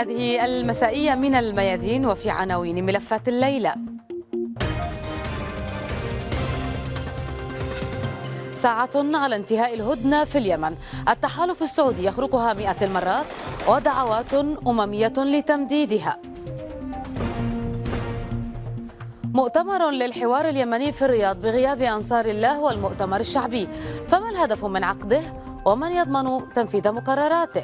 هذه المسائية من الميادين وفي عناوين ملفات الليلة ساعة على انتهاء الهدنة في اليمن التحالف السعودي يخرقها مئة المرات ودعوات أممية لتمديدها مؤتمر للحوار اليمني في الرياض بغياب أنصار الله والمؤتمر الشعبي فما الهدف من عقده ومن يضمن تنفيذ مقرراته؟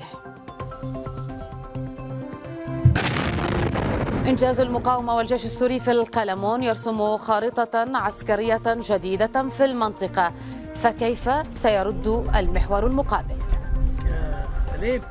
إنجاز المقاومة والجيش السوري في القلمون يرسم خارطة عسكرية جديدة في المنطقة فكيف سيرد المحور المقابل؟ سليم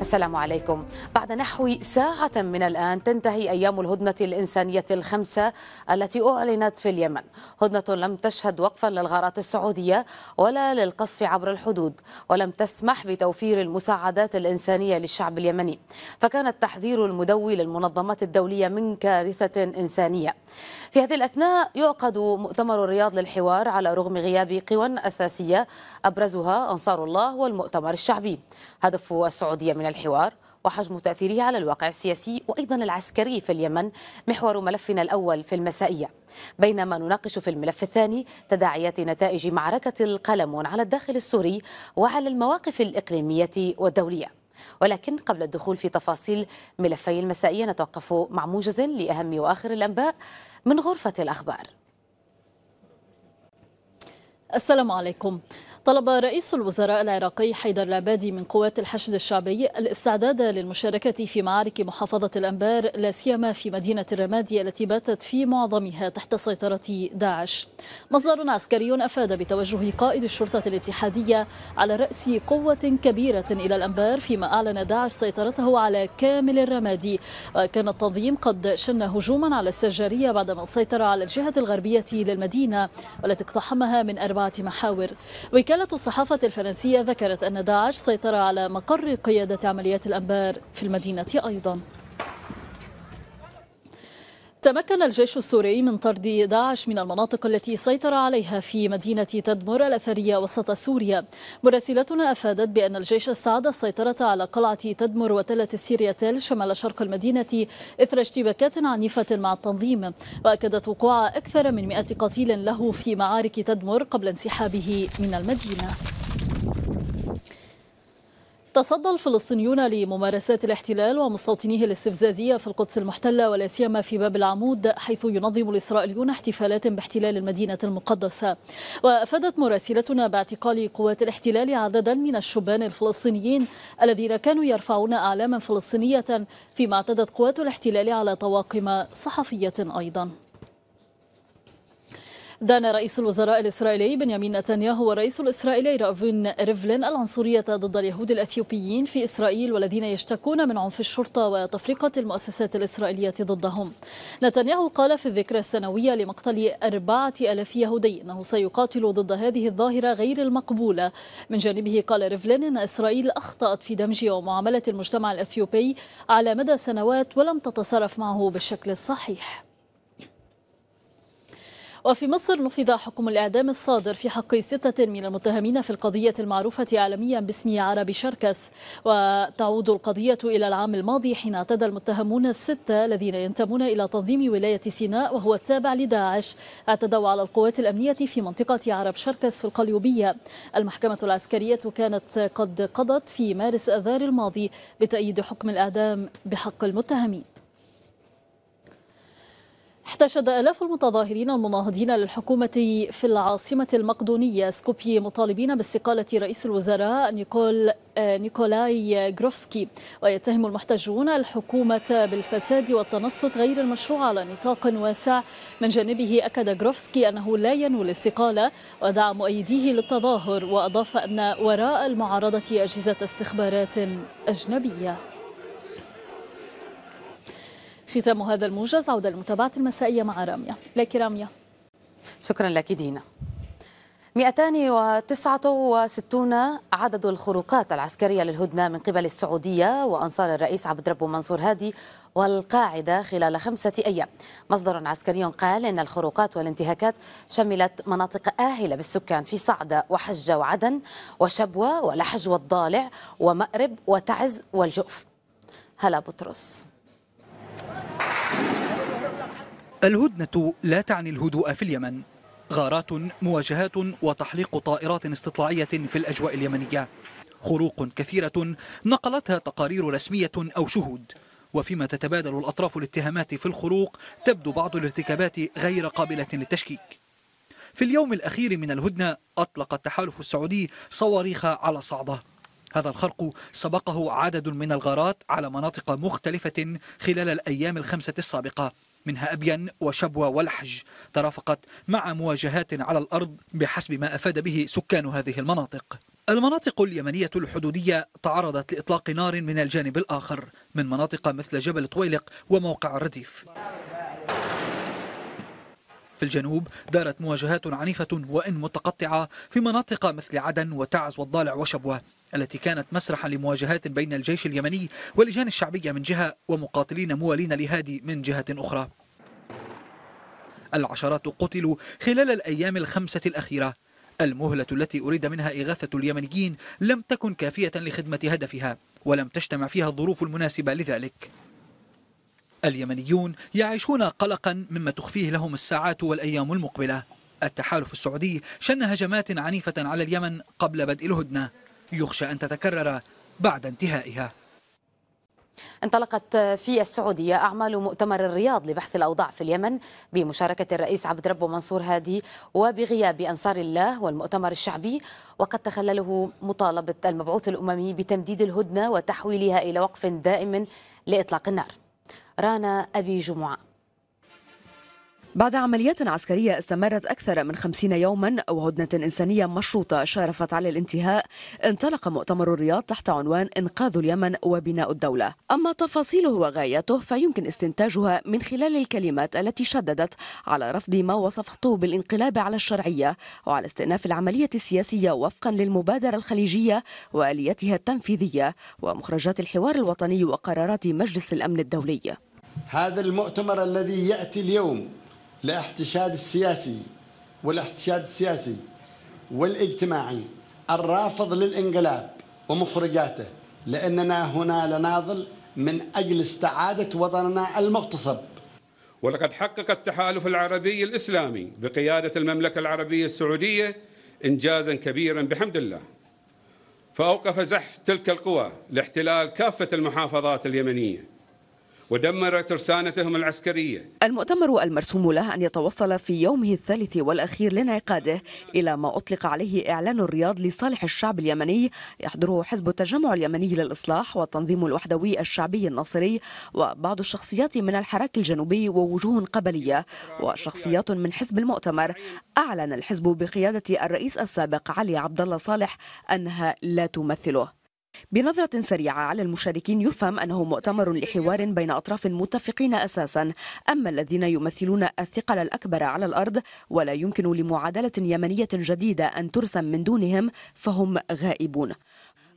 السلام عليكم بعد نحو ساعة من الآن تنتهي أيام الهدنة الإنسانية الخمسة التي أعلنت في اليمن هدنة لم تشهد وقفا للغارات السعودية ولا للقصف عبر الحدود ولم تسمح بتوفير المساعدات الإنسانية للشعب اليمني فكان التحذير المدوي للمنظمات الدولية من كارثة إنسانية في هذه الأثناء يعقد مؤتمر الرياض للحوار على رغم غياب قوى أساسية أبرزها أنصار الله والمؤتمر الشعبي هدف السعودية من الحوار وحجم تأثيره على الواقع السياسي وأيضا العسكري في اليمن محور ملفنا الأول في المسائية بينما نناقش في الملف الثاني تداعيات نتائج معركة القلمون على الداخل السوري وعلى المواقف الإقليمية والدولية ولكن قبل الدخول في تفاصيل ملفي المسائية نتوقف مع موجز لأهم وآخر الأنباء من غرفة الأخبار السلام عليكم طلب رئيس الوزراء العراقي حيدر العبادي من قوات الحشد الشعبي الاستعداد للمشاركة في معارك محافظة الأنبار لا سيما في مدينة الرمادي التي باتت في معظمها تحت سيطرة داعش. مصدر عسكري أفاد بتوجه قائد الشرطة الاتحادية على رأس قوة كبيرة إلى الأنبار فيما أعلن داعش سيطرته على كامل الرمادي وكان التنظيم قد شن هجوما على السجارية بعدما سيطر على الجهة الغربية للمدينة والتي اقتحمها من أربعة محاور. وكالة الصحافة الفرنسية ذكرت أن داعش سيطر على مقر قيادة عمليات الأنبار في المدينة أيضاً تمكن الجيش السوري من طرد داعش من المناطق التي سيطر عليها في مدينة تدمر الأثرية وسط سوريا مراسلتنا أفادت بأن الجيش استعاد السيطرة على قلعة تدمر وتلة السيرياتيل شمال شرق المدينة إثر اشتباكات عنيفة مع التنظيم وأكدت وقوع أكثر من 100 قتيل له في معارك تدمر قبل انسحابه من المدينة تصدى الفلسطينيون لممارسات الاحتلال ومستوطنيه الاستفزازيه في القدس المحتله ولا سيما في باب العمود حيث ينظم الاسرائيليون احتفالات باحتلال المدينه المقدسه. وافادت مراسلتنا باعتقال قوات الاحتلال عددا من الشبان الفلسطينيين الذين كانوا يرفعون اعلاما فلسطينيه فيما اعتدت قوات الاحتلال على طواقم صحفيه ايضا. دان رئيس الوزراء الإسرائيلي بنيامين نتنياهو والرئيس الإسرائيلي رافين ريفلين العنصرية ضد اليهود الأثيوبيين في إسرائيل والذين يشتكون من عنف الشرطة وتفرقة المؤسسات الإسرائيلية ضدهم نتنياهو قال في الذكرى السنوية لمقتل أربعة ألاف يهودي أنه سيقاتل ضد هذه الظاهرة غير المقبولة من جانبه قال ريفلين أن إسرائيل أخطأت في دمج ومعاملة المجتمع الأثيوبي على مدى سنوات ولم تتصرف معه بالشكل الصحيح وفي مصر نفذ حكم الإعدام الصادر في حق ستة من المتهمين في القضية المعروفة عالميا باسم عرب شركس وتعود القضية إلى العام الماضي حين اعتدى المتهمون الستة الذين ينتمون إلى تنظيم ولاية سيناء وهو التابع لداعش اعتدوا على القوات الأمنية في منطقة عرب شركس في القليوبية المحكمة العسكرية كانت قد قضت في مارس أذار الماضي بتأييد حكم الإعدام بحق المتهمين احتشد آلاف المتظاهرين المناهضين للحكومة في العاصمة المقدونية سكوبي مطالبين باستقالة رئيس الوزراء نيكول آه، نيكولاي جروفسكي ويتهم المحتجون الحكومة بالفساد والتنصت غير المشروع على نطاق واسع من جانبه أكد جروفسكي أنه لا ينوي الاستقالة ودعا مؤيديه للتظاهر وأضاف أن وراء المعارضة أجهزة استخبارات أجنبية ختام هذا الموجز عودة المتابعة المسائية مع رامية لك رامية شكرا لك دينا 269 عدد الخروقات العسكرية للهدنة من قبل السعودية وأنصار الرئيس عبد ربه منصور هادي والقاعدة خلال خمسة أيام مصدر عسكري قال إن الخروقات والانتهاكات شملت مناطق آهلة بالسكان في صعدة وحجة وعدن وشبوة ولحج والضالع ومأرب وتعز والجوف هلا بطرس الهدنة لا تعني الهدوء في اليمن غارات مواجهات وتحليق طائرات استطلاعية في الأجواء اليمنية خروق كثيرة نقلتها تقارير رسمية أو شهود وفيما تتبادل الأطراف الاتهامات في الخروق تبدو بعض الارتكابات غير قابلة للتشكيك في اليوم الأخير من الهدنة أطلق التحالف السعودي صواريخ على صعده هذا الخرق سبقه عدد من الغارات على مناطق مختلفة خلال الأيام الخمسة السابقة منها أبين وشبوة والحج ترافقت مع مواجهات على الأرض بحسب ما أفاد به سكان هذه المناطق المناطق اليمنية الحدودية تعرضت لإطلاق نار من الجانب الآخر من مناطق مثل جبل طويلق وموقع الرديف في الجنوب دارت مواجهات عنيفة وإن متقطعة في مناطق مثل عدن وتعز والضالع وشبوة التي كانت مسرحا لمواجهات بين الجيش اليمني واللجان الشعبية من جهة ومقاتلين موالين لهادي من جهة أخرى العشرات قتلوا خلال الأيام الخمسة الأخيرة المهلة التي أريد منها إغاثة اليمنيين لم تكن كافية لخدمة هدفها ولم تجتمع فيها الظروف المناسبة لذلك اليمنيون يعيشون قلقا مما تخفيه لهم الساعات والأيام المقبلة التحالف السعودي شن هجمات عنيفة على اليمن قبل بدء الهدنة يخشى أن تتكرر بعد انتهائها انطلقت في السعودية أعمال مؤتمر الرياض لبحث الأوضاع في اليمن بمشاركة الرئيس عبد ربه منصور هادي وبغياب أنصار الله والمؤتمر الشعبي وقد تخلله مطالبة المبعوث الأممي بتمديد الهدنة وتحويلها إلى وقف دائم لإطلاق النار رانا أبي جمعة بعد عمليات عسكرية استمرت أكثر من خمسين يوما وهدنة إنسانية مشروطة شارفت على الانتهاء انطلق مؤتمر الرياض تحت عنوان إنقاذ اليمن وبناء الدولة أما تفاصيله وغايته فيمكن استنتاجها من خلال الكلمات التي شددت على رفض ما وصفته بالانقلاب على الشرعية وعلى استئناف العملية السياسية وفقا للمبادرة الخليجية وآليتها التنفيذية ومخرجات الحوار الوطني وقرارات مجلس الأمن الدولي هذا المؤتمر الذي يأتي اليوم الاحتشاد السياسي والاحتشاد السياسي والاجتماعي الرافض للانقلاب ومخرجاته لأننا هنا لناضل من أجل استعادة وطننا المغتصب ولقد حقق التحالف العربي الإسلامي بقيادة المملكة العربية السعودية إنجازا كبيرا بحمد الله فأوقف زحف تلك القوى لاحتلال كافة المحافظات اليمنية ودمرت ترسانتهم العسكرية المؤتمر المرسوم له أن يتوصل في يومه الثالث والأخير لانعقاده إلى ما أطلق عليه إعلان الرياض لصالح الشعب اليمني يحضره حزب التجمع اليمني للإصلاح والتنظيم الوحدوي الشعبي الناصري وبعض الشخصيات من الحراك الجنوبي ووجوه قبلية وشخصيات من حزب المؤتمر أعلن الحزب بقيادة الرئيس السابق علي عبد الله صالح أنها لا تمثله بنظرة سريعة على المشاركين يفهم أنه مؤتمر لحوار بين أطراف متفقين أساسا أما الذين يمثلون الثقل الأكبر على الأرض ولا يمكن لمعادلة يمنية جديدة أن ترسم من دونهم فهم غائبون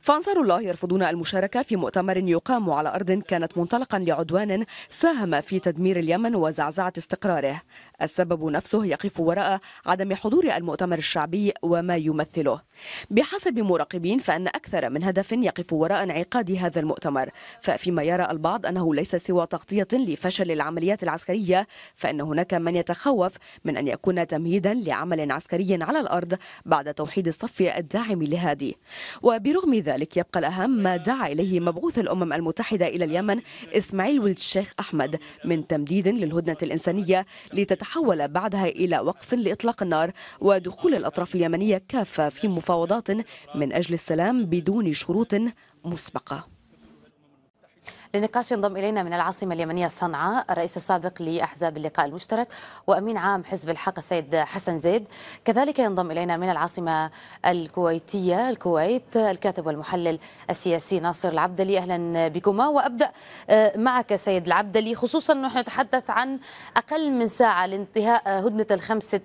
فأنصار الله يرفضون المشاركة في مؤتمر يقام على أرض كانت منطلقا لعدوان ساهم في تدمير اليمن وزعزعة استقراره السبب نفسه يقف وراء عدم حضور المؤتمر الشعبي وما يمثله بحسب مراقبين فأن أكثر من هدف يقف وراء انعقاد هذا المؤتمر ففيما يرى البعض أنه ليس سوى تغطية لفشل العمليات العسكرية فإن هناك من يتخوف من أن يكون تمهيدا لعمل عسكري على الأرض بعد توحيد الصف الداعم لهادي وبرغم ذلك ذلك يبقى الأهم ما دعا إليه مبعوث الأمم المتحدة إلى اليمن إسماعيل ولد الشيخ أحمد من تمديد للهدنة الإنسانية لتتحول بعدها إلى وقف لإطلاق النار ودخول الأطراف اليمنية كافة في مفاوضات من أجل السلام بدون شروط مسبقة لنقاش ينضم إلينا من العاصمة اليمنية صنعاء الرئيس السابق لأحزاب اللقاء المشترك وأمين عام حزب الحق السيد حسن زيد كذلك ينضم إلينا من العاصمة الكويتية الكويت الكاتب والمحلل السياسي ناصر العبدلي أهلا بكما وأبدأ آه، معك سيد العبدلي خصوصا نحن نتحدث عن أقل من ساعة لانتهاء هدنة الخمسة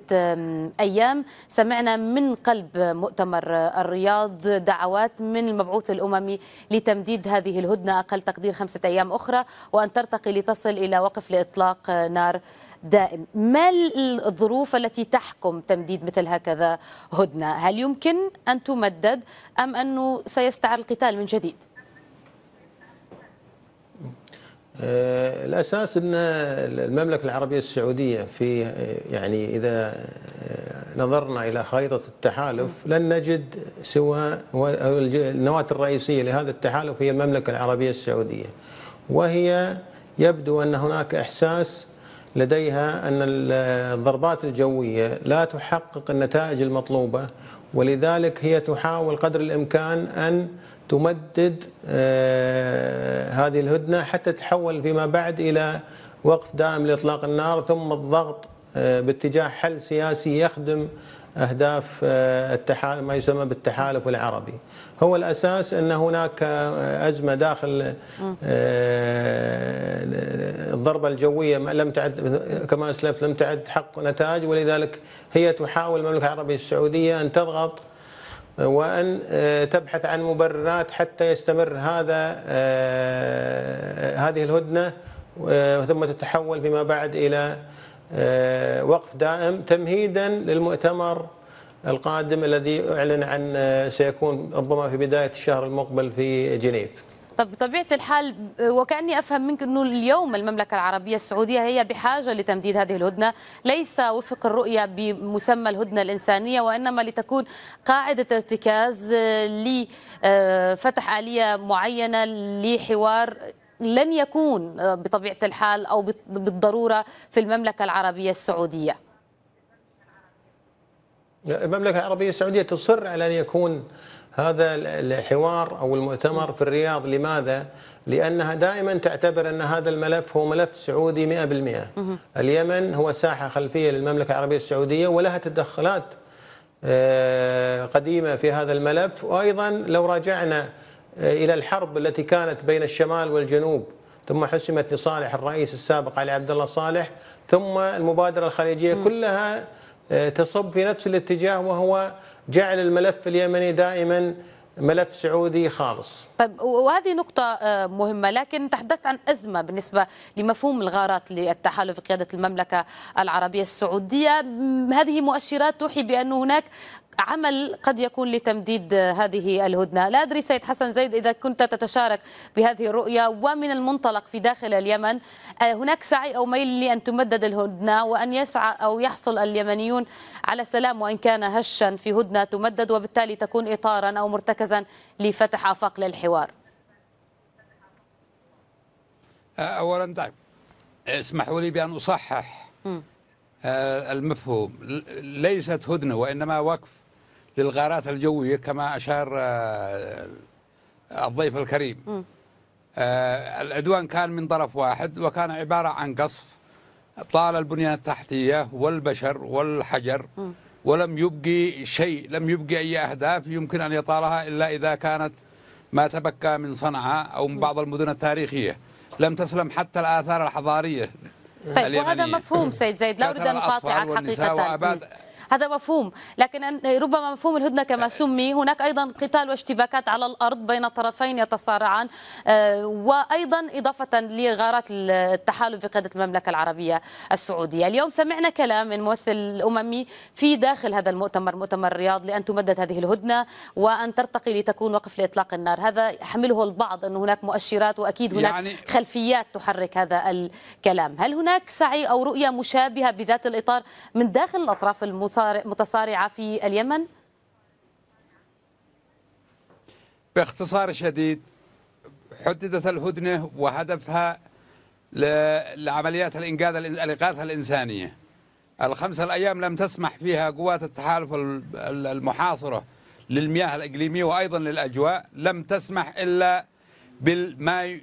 أيام سمعنا من قلب مؤتمر الرياض دعوات من المبعوث الأممي لتمديد هذه الهدنة أقل تقدير خمسة خمسة أيام أخرى وأن ترتقي لتصل إلى وقف لإطلاق نار دائم ما الظروف التي تحكم تمديد مثل هكذا هدنة هل يمكن أن تمدد أم أنه سيستعر القتال من جديد آه، الاساس ان المملكه العربيه السعوديه في آه، يعني اذا آه، نظرنا الى خريطه التحالف لن نجد سوى النواه الرئيسيه لهذا التحالف هي المملكه العربيه السعوديه وهي يبدو ان هناك احساس لديها ان الضربات الجويه لا تحقق النتائج المطلوبه ولذلك هي تحاول قدر الامكان ان تمدد آه، هذه الهدنة حتى تحول فيما بعد إلى وقف دائم لإطلاق النار ثم الضغط آه، باتجاه حل سياسي يخدم أهداف آه، التحالف ما يسمى بالتحالف العربي هو الأساس أن هناك أزمة داخل الضربة الجوية لم تعد كما أسلفت لم تعد حق نتائج ولذلك هي تحاول المملكة العربية السعودية أن تضغط وأن آه، تبحث عن مبررات حتى يستمر هذا آه، هذه الهدنة آه، ثم تتحول فيما بعد إلى وقف دائم تمهيدا للمؤتمر القادم الذي أعلن عن سيكون ربما في بداية الشهر المقبل في جنيف طب بطبيعة الحال وكأني أفهم منك أنه اليوم المملكة العربية السعودية هي بحاجة لتمديد هذه الهدنة ليس وفق الرؤية بمسمى الهدنة الإنسانية وإنما لتكون قاعدة ارتكاز آه، لفتح آلية معينة لحوار لن يكون آه، بطبيعة الحال أو بالضرورة في المملكة العربية السعودية المملكة العربية السعودية تصر على أن يكون هذا الحوار أو المؤتمر في الرياض لماذا؟ لأنها دائما تعتبر أن هذا الملف هو ملف سعودي 100% اليمن هو ساحة خلفية للمملكة العربية السعودية ولها تدخلات آه، قديمة في هذا الملف وأيضا لو راجعنا آه، إلى الحرب التي كانت بين الشمال والجنوب ثم حسمت لصالح الرئيس السابق علي عبد الله صالح ثم المبادرة الخليجية كلها تصب في نفس الاتجاه وهو جعل الملف اليمني دائما ملف سعودي خالص طيب وهذه نقطة آه، مهمة لكن تحدثت عن أزمة بالنسبة لمفهوم الغارات للتحالف قيادة المملكة العربية السعودية هذه مؤشرات توحي بأن هناك عمل قد يكون لتمديد هذه الهدنة لا أدري سيد حسن زيد إذا كنت تتشارك بهذه الرؤية ومن المنطلق في داخل اليمن آه، هناك سعي أو ميل لأن تمدد الهدنة وأن يسعى أو يحصل اليمنيون على سلام وإن كان هشا في هدنة تمدد وبالتالي تكون إطارا أو مرتكزا لفتح آفاق للحوار آه، أولا دعم طيب، اسمحوا لي بأن أصحح م. آه، المفهوم ليست هدنة وإنما وقف للغارات الجوية كما أشار آه، الضيف الكريم م. آه، العدوان كان من طرف واحد وكان عبارة عن قصف طال البنية التحتية والبشر والحجر ولم يبقي شيء لم يبقي أي أهداف يمكن أن يطالها إلا إذا كانت ما تبقى من صنعاء أو من بعض المدن التاريخية لم تسلم حتى الآثار الحضارية طيب وهذا مفهوم سيد زيد لا أريد أن أقاطعك حقيقة هذا مفهوم لكن ربما مفهوم الهدنة كما سمي هناك أيضا قتال واشتباكات على الأرض بين طرفين يتصارعان آه، وأيضا إضافة لغارات التحالف بقيادة المملكة العربية السعودية اليوم سمعنا كلام من ممثل الأممي في داخل هذا المؤتمر مؤتمر الرياض لأن تمدد هذه الهدنة وأن ترتقي لتكون وقف لإطلاق النار هذا يحمله البعض أن هناك مؤشرات وأكيد هناك يعني خلفيات تحرك هذا الكلام هل هناك سعي أو رؤية مشابهة بذات الإطار من داخل الأطراف المصارعة متصارعة في اليمن؟ باختصار شديد حددت الهدنة وهدفها لعمليات الإنقاذ الإغاثة الإنسانية الخمسة الأيام لم تسمح فيها قوات التحالف المحاصرة للمياه الإقليمية وأيضا للأجواء لم تسمح إلا بالما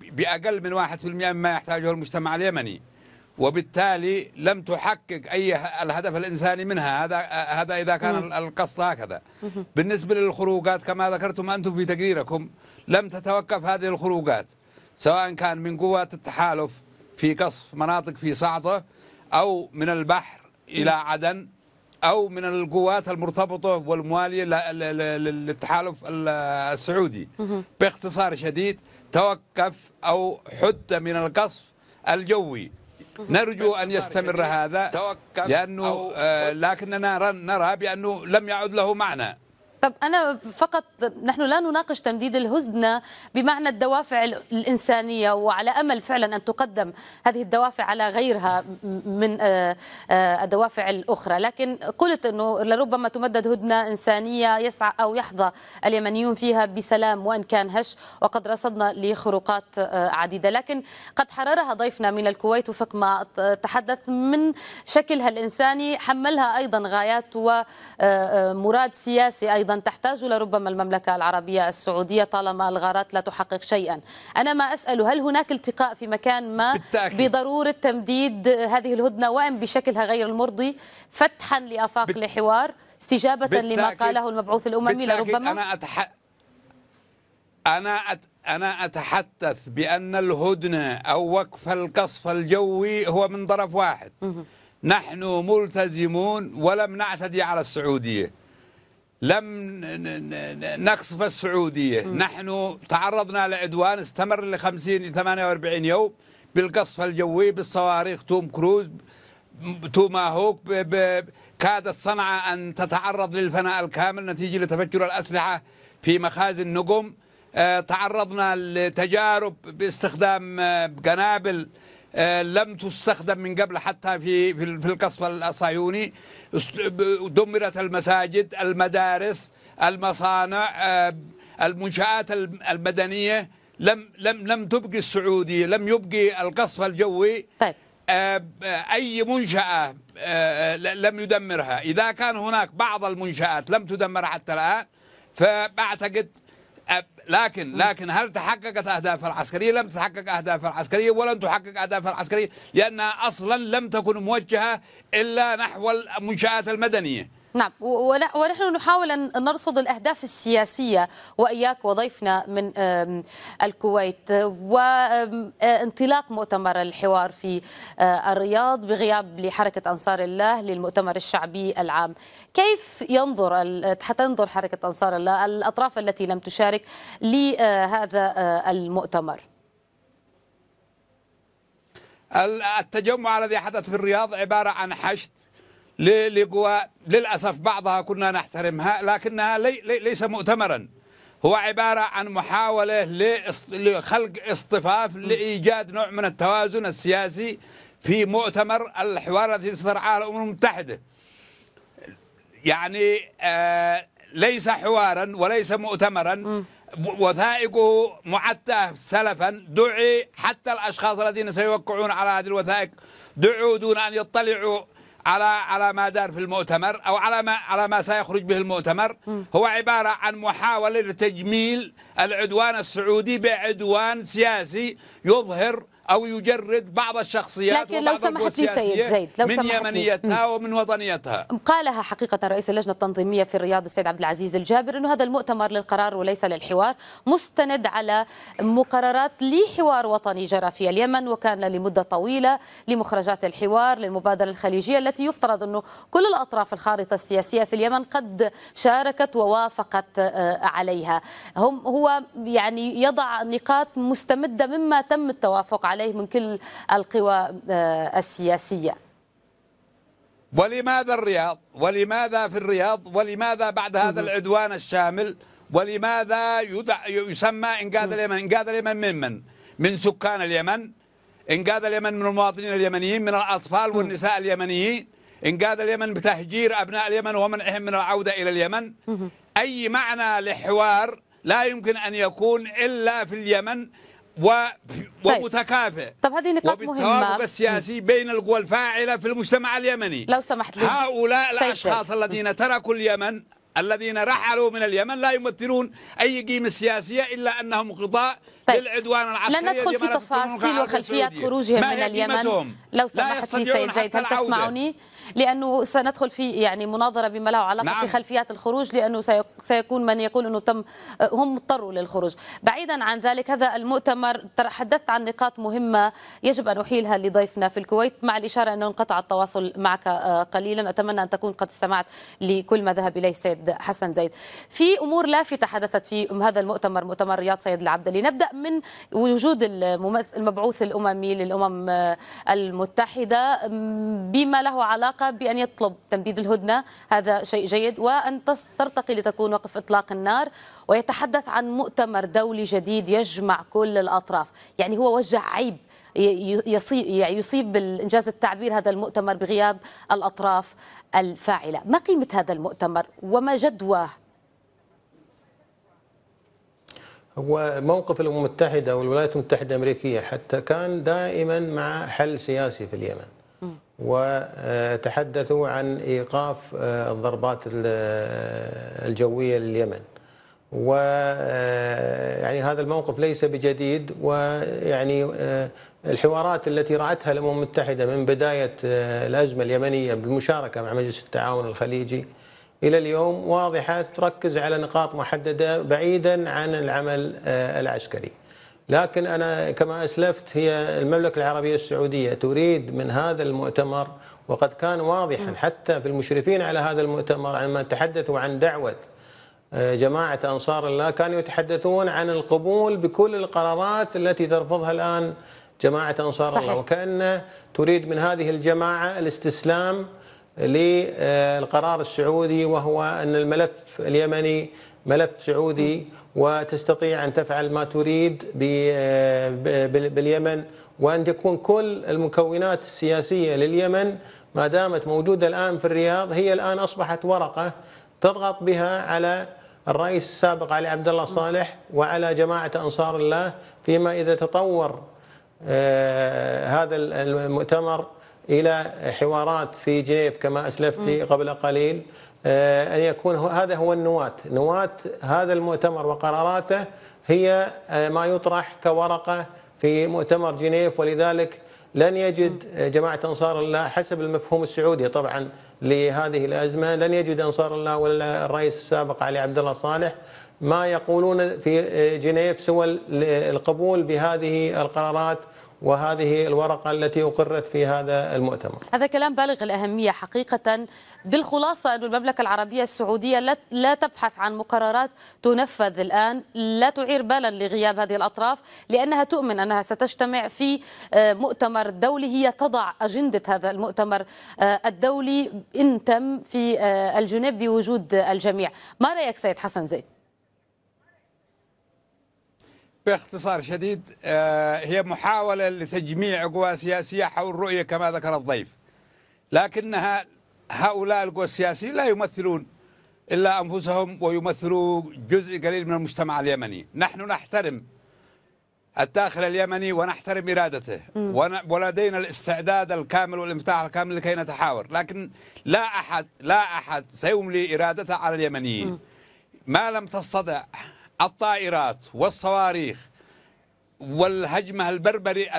بأقل من 1% مما يحتاجه المجتمع اليمني وبالتالي لم تحقق أي الهدف الإنساني منها هذا هذا إذا كان القصد هكذا بالنسبة للخروقات كما ذكرتم أنتم في تقريركم لم تتوقف هذه الخروقات سواء كان من قوات التحالف في قصف مناطق في صعدة أو من البحر إلى عدن أو من القوات المرتبطة والموالية للتحالف السعودي باختصار شديد توقف أو حد من القصف الجوي نرجو أن يستمر هذا لأنه آه، لكننا نرى بأنه لم يعد له معنى طب أنا فقط نحن لا نناقش تمديد الهدنة بمعنى الدوافع الإنسانية وعلى أمل فعلا أن تقدم هذه الدوافع على غيرها من آه، آه، الدوافع الأخرى لكن قلت أنه لربما تمدد هدنة إنسانية يسعى أو يحظى اليمنيون فيها بسلام وإن كان هش وقد رصدنا لخروقات آه، عديدة لكن قد حررها ضيفنا من الكويت وفق ما تحدث من شكلها الإنساني حملها أيضا غايات ومراد سياسي أيضا تحتاج لربما المملكة العربية السعودية طالما الغارات لا تحقق شيئا أنا ما أسأل هل هناك التقاء في مكان ما بالتأكيد. بضرورة تمديد هذه الهدنة وإن بشكلها غير المرضي فتحا لأفاق بال... لحوار استجابة بالتأكيد. لما قاله المبعوث الأممي لربما أنا أتح... أنا أت... أنا أتحدث بأن الهدنة أو وقف القصف الجوي هو من طرف واحد نحن ملتزمون ولم نعتدي على السعودية لم نقصف السعودية م. نحن تعرضنا لعدوان استمر لخمسين 48 يوم بالقصف الجوي بالصواريخ توم كروز توما هوك كادت صنعاء أن تتعرض للفناء الكامل نتيجة لتفجر الأسلحة في مخازن نجوم آه، تعرضنا لتجارب باستخدام آه، قنابل آه، لم تستخدم من قبل حتى في في القصف الصهيوني دمرت المساجد المدارس المصانع آه، المنشآت المدنية لم لم لم تبقي السعودية لم يبقي القصف الجوي طيب. آه، أي منشأة لم يدمرها إذا كان هناك بعض المنشآت لم تدمر حتى الآن فأعتقد لكن لكن هل تحققت اهدافها العسكريه؟ لم تتحقق اهدافها العسكريه ولن تحقق اهدافها العسكريه لانها اصلا لم تكن موجهه الا نحو المنشات المدنيه. نعم ونحن نحاول أن نرصد الأهداف السياسية وإياك وضيفنا من الكويت وانطلاق آه، مؤتمر الحوار في آه، الرياض بغياب لحركة أنصار الله للمؤتمر الشعبي العام كيف ينظر تنظر حركة أنصار الله الأطراف التي لم تشارك لهذا آه، المؤتمر التجمع الذي حدث في الرياض عبارة عن حشد لقوى للأسف بعضها كنا نحترمها لكنها لي ليس مؤتمرا هو عبارة عن محاولة لخلق اصطفاف لإيجاد نوع من التوازن السياسي في مؤتمر الحوار الذي استرعاه الأمم المتحدة يعني آه ليس حوارا وليس مؤتمرا وثائقه معتة سلفا دعي حتى الأشخاص الذين سيوقعون على هذه الوثائق دعوا دون أن يطلعوا على على ما دار في المؤتمر او على ما على ما سيخرج به المؤتمر هو عباره عن محاوله لتجميل العدوان السعودي بعدوان سياسي يظهر أو يجرد بعض الشخصيات لكن لو سمحت لي سيد زيد لو من يمنيتها ومن وطنيتها قالها حقيقة رئيس اللجنة التنظيمية في الرياض السيد عبد العزيز الجابر أنه هذا المؤتمر للقرار وليس للحوار مستند على مقررات لحوار وطني جرى في اليمن وكان لمدة طويلة لمخرجات الحوار للمبادرة الخليجية التي يفترض أنه كل الأطراف الخارطة السياسية في اليمن قد شاركت ووافقت آه، عليها هم هو يعني يضع نقاط مستمدة مما تم التوافق عليه من كل القوى آه، السياسية ولماذا الرياض ولماذا في الرياض ولماذا بعد هذا العدوان الشامل ولماذا يدع يسمى انقاذ اليمن انقاذ اليمن من من من سكان اليمن انقاذ اليمن من المواطنين اليمنيين من الاطفال والنساء اليمنيين انقاذ اليمن بتهجير ابناء اليمن ومنعهم من العوده الى اليمن اي معنى لحوار لا يمكن ان يكون الا في اليمن و... طيب. ومتكافئ طيب هذه نقاط مهمة السياسي بين القوى الفاعلة في المجتمع اليمني لو سمحت لي هؤلاء الأشخاص سيد. الذين تركوا اليمن الذين رحلوا من اليمن لا يمثلون أي قيمة سياسية إلا أنهم قضاء طيب. للعدوان العسكري لن ندخل في تفاصيل وخلفيات خروجهم من اليمن لو سمحت لي سيد زيد هل تسمعني؟ لانه سندخل في يعني مناظره بما له علاقه نعم. في خلفيات الخروج لانه سيكون من يقول انه تم هم اضطروا للخروج بعيدا عن ذلك هذا المؤتمر تحدثت عن نقاط مهمه يجب ان احيلها لضيفنا في الكويت مع الاشاره انه انقطع التواصل معك آه، قليلا اتمنى ان تكون قد استمعت لكل ما ذهب اليه السيد حسن زيد في امور لافته حدثت في هذا المؤتمر مؤتمر رياض سيد العبدلي نبدا من وجود المبعوث الاممي للامم آه، المتحده بما له علاقه العلاقة بأن يطلب تمديد الهدنة هذا شيء جيد وأن ترتقي لتكون وقف إطلاق النار ويتحدث عن مؤتمر دولي جديد يجمع كل الأطراف يعني هو وجه عيب يصيب, يعني يصيب بالإنجاز التعبير هذا المؤتمر بغياب الأطراف الفاعلة ما قيمة هذا المؤتمر وما جدواه هو موقف الامم المتحده والولايات المتحده الامريكيه حتى كان دائما مع حل سياسي في اليمن وتحدثوا عن ايقاف آه، الضربات آه، الجويه لليمن ويعني آه، هذا الموقف ليس بجديد ويعني الحوارات التي رأتها الامم المتحده من بدايه الازمه اليمنيه بالمشاركه مع مجلس التعاون الخليجي الى اليوم واضحه تركز على نقاط محدده بعيدا عن العمل العسكري. لكن أنا كما أسلفت هي المملكة العربية السعودية تريد من هذا المؤتمر وقد كان واضحا حتى في المشرفين على هذا المؤتمر عندما تحدثوا عن دعوة آه، جماعة أنصار الله كانوا يتحدثون عن القبول بكل القرارات التي ترفضها الآن جماعة أنصار صحيح. الله وكأن تريد من هذه الجماعة الاستسلام للقرار آه، السعودي وهو أن الملف اليمني ملف سعودي وتستطيع أن تفعل ما تريد باليمن وأن تكون كل المكونات السياسية لليمن ما دامت موجودة الآن في الرياض هي الآن أصبحت ورقة تضغط بها على الرئيس السابق علي عبد الله صالح وعلى جماعة أنصار الله فيما إذا تطور آه، هذا المؤتمر إلى حوارات في جنيف كما أسلفت قبل قليل آه، أن يكون هذا هو النواة نواة هذا المؤتمر وقراراته هي آه، ما يطرح كورقة في مؤتمر جنيف ولذلك لن يجد آه، جماعة أنصار الله حسب المفهوم السعودي طبعا لهذه الأزمة لن يجد أنصار الله ولا الرئيس السابق علي عبد الله صالح ما يقولون في جنيف سوى القبول بهذه القرارات وهذه الورقة التي أقرت في هذا المؤتمر هذا كلام بالغ الأهمية حقيقة بالخلاصة أن المملكة العربية السعودية لا تبحث عن مقررات تنفذ الآن لا تعير بالا لغياب هذه الأطراف لأنها تؤمن أنها ستجتمع في آه، مؤتمر دولي هي تضع أجندة هذا المؤتمر آه، الدولي إن تم في آه، الجنيف بوجود الجميع ما رأيك سيد حسن زيد؟ باختصار شديد آه، هي محاولة لتجميع قوى سياسية حول رؤية كما ذكر الضيف لكنها هؤلاء القوى السياسية لا يمثلون إلا أنفسهم ويمثلوا جزء قليل من المجتمع اليمني نحن نحترم الداخل اليمني ونحترم إرادته ولدينا الاستعداد الكامل والانفتاح الكامل لكي نتحاور لكن لا أحد لا أحد سيملي إرادته على اليمنيين ما لم تستطع الطائرات والصواريخ والهجمة البربري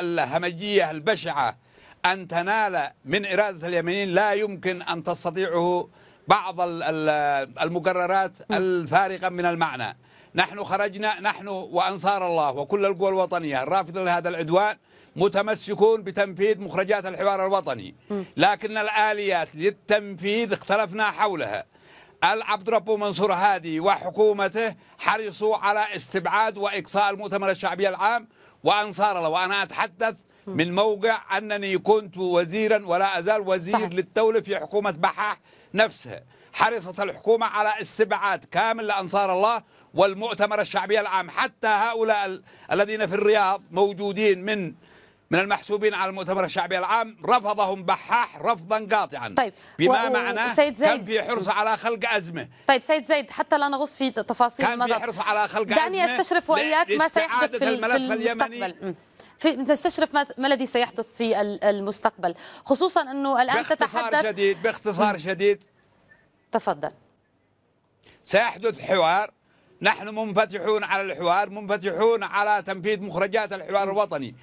الهمجية البشعة أن تنال من إرادة اليمنيين لا يمكن أن تستطيعه بعض المقررات الفارغة من المعنى نحن خرجنا نحن وأنصار الله وكل القوى الوطنية الرافضة لهذا العدوان متمسكون بتنفيذ مخرجات الحوار الوطني لكن الآليات للتنفيذ اختلفنا حولها العبد ربه منصور هادي وحكومته حرصوا على استبعاد وإقصاء المؤتمر الشعبي العام وأنصار الله وأنا أتحدث من موقع أنني كنت وزيرا ولا أزال وزير صحيح. للدولة في حكومة بحاح نفسها حرصت الحكومة على استبعاد كامل لأنصار الله والمؤتمر الشعبي العام حتى هؤلاء الذين في الرياض موجودين من من المحسوبين على المؤتمر الشعبي العام رفضهم بحاح رفضا قاطعا طيب بما و... معناه سيد زيد كان في حرص على خلق أزمة طيب سيد زيد حتى لا نغوص في تفاصيل كان في حرص على خلق أزمة دعني أستشرف وإياك ما سيحدث في, الملف المستقبل في نستشرف ما الذي سيحدث في المستقبل خصوصا أنه الآن باختصار تتحدث شديد باختصار شديد تفضل سيحدث حوار نحن منفتحون على الحوار منفتحون على تنفيذ مخرجات الحوار الوطني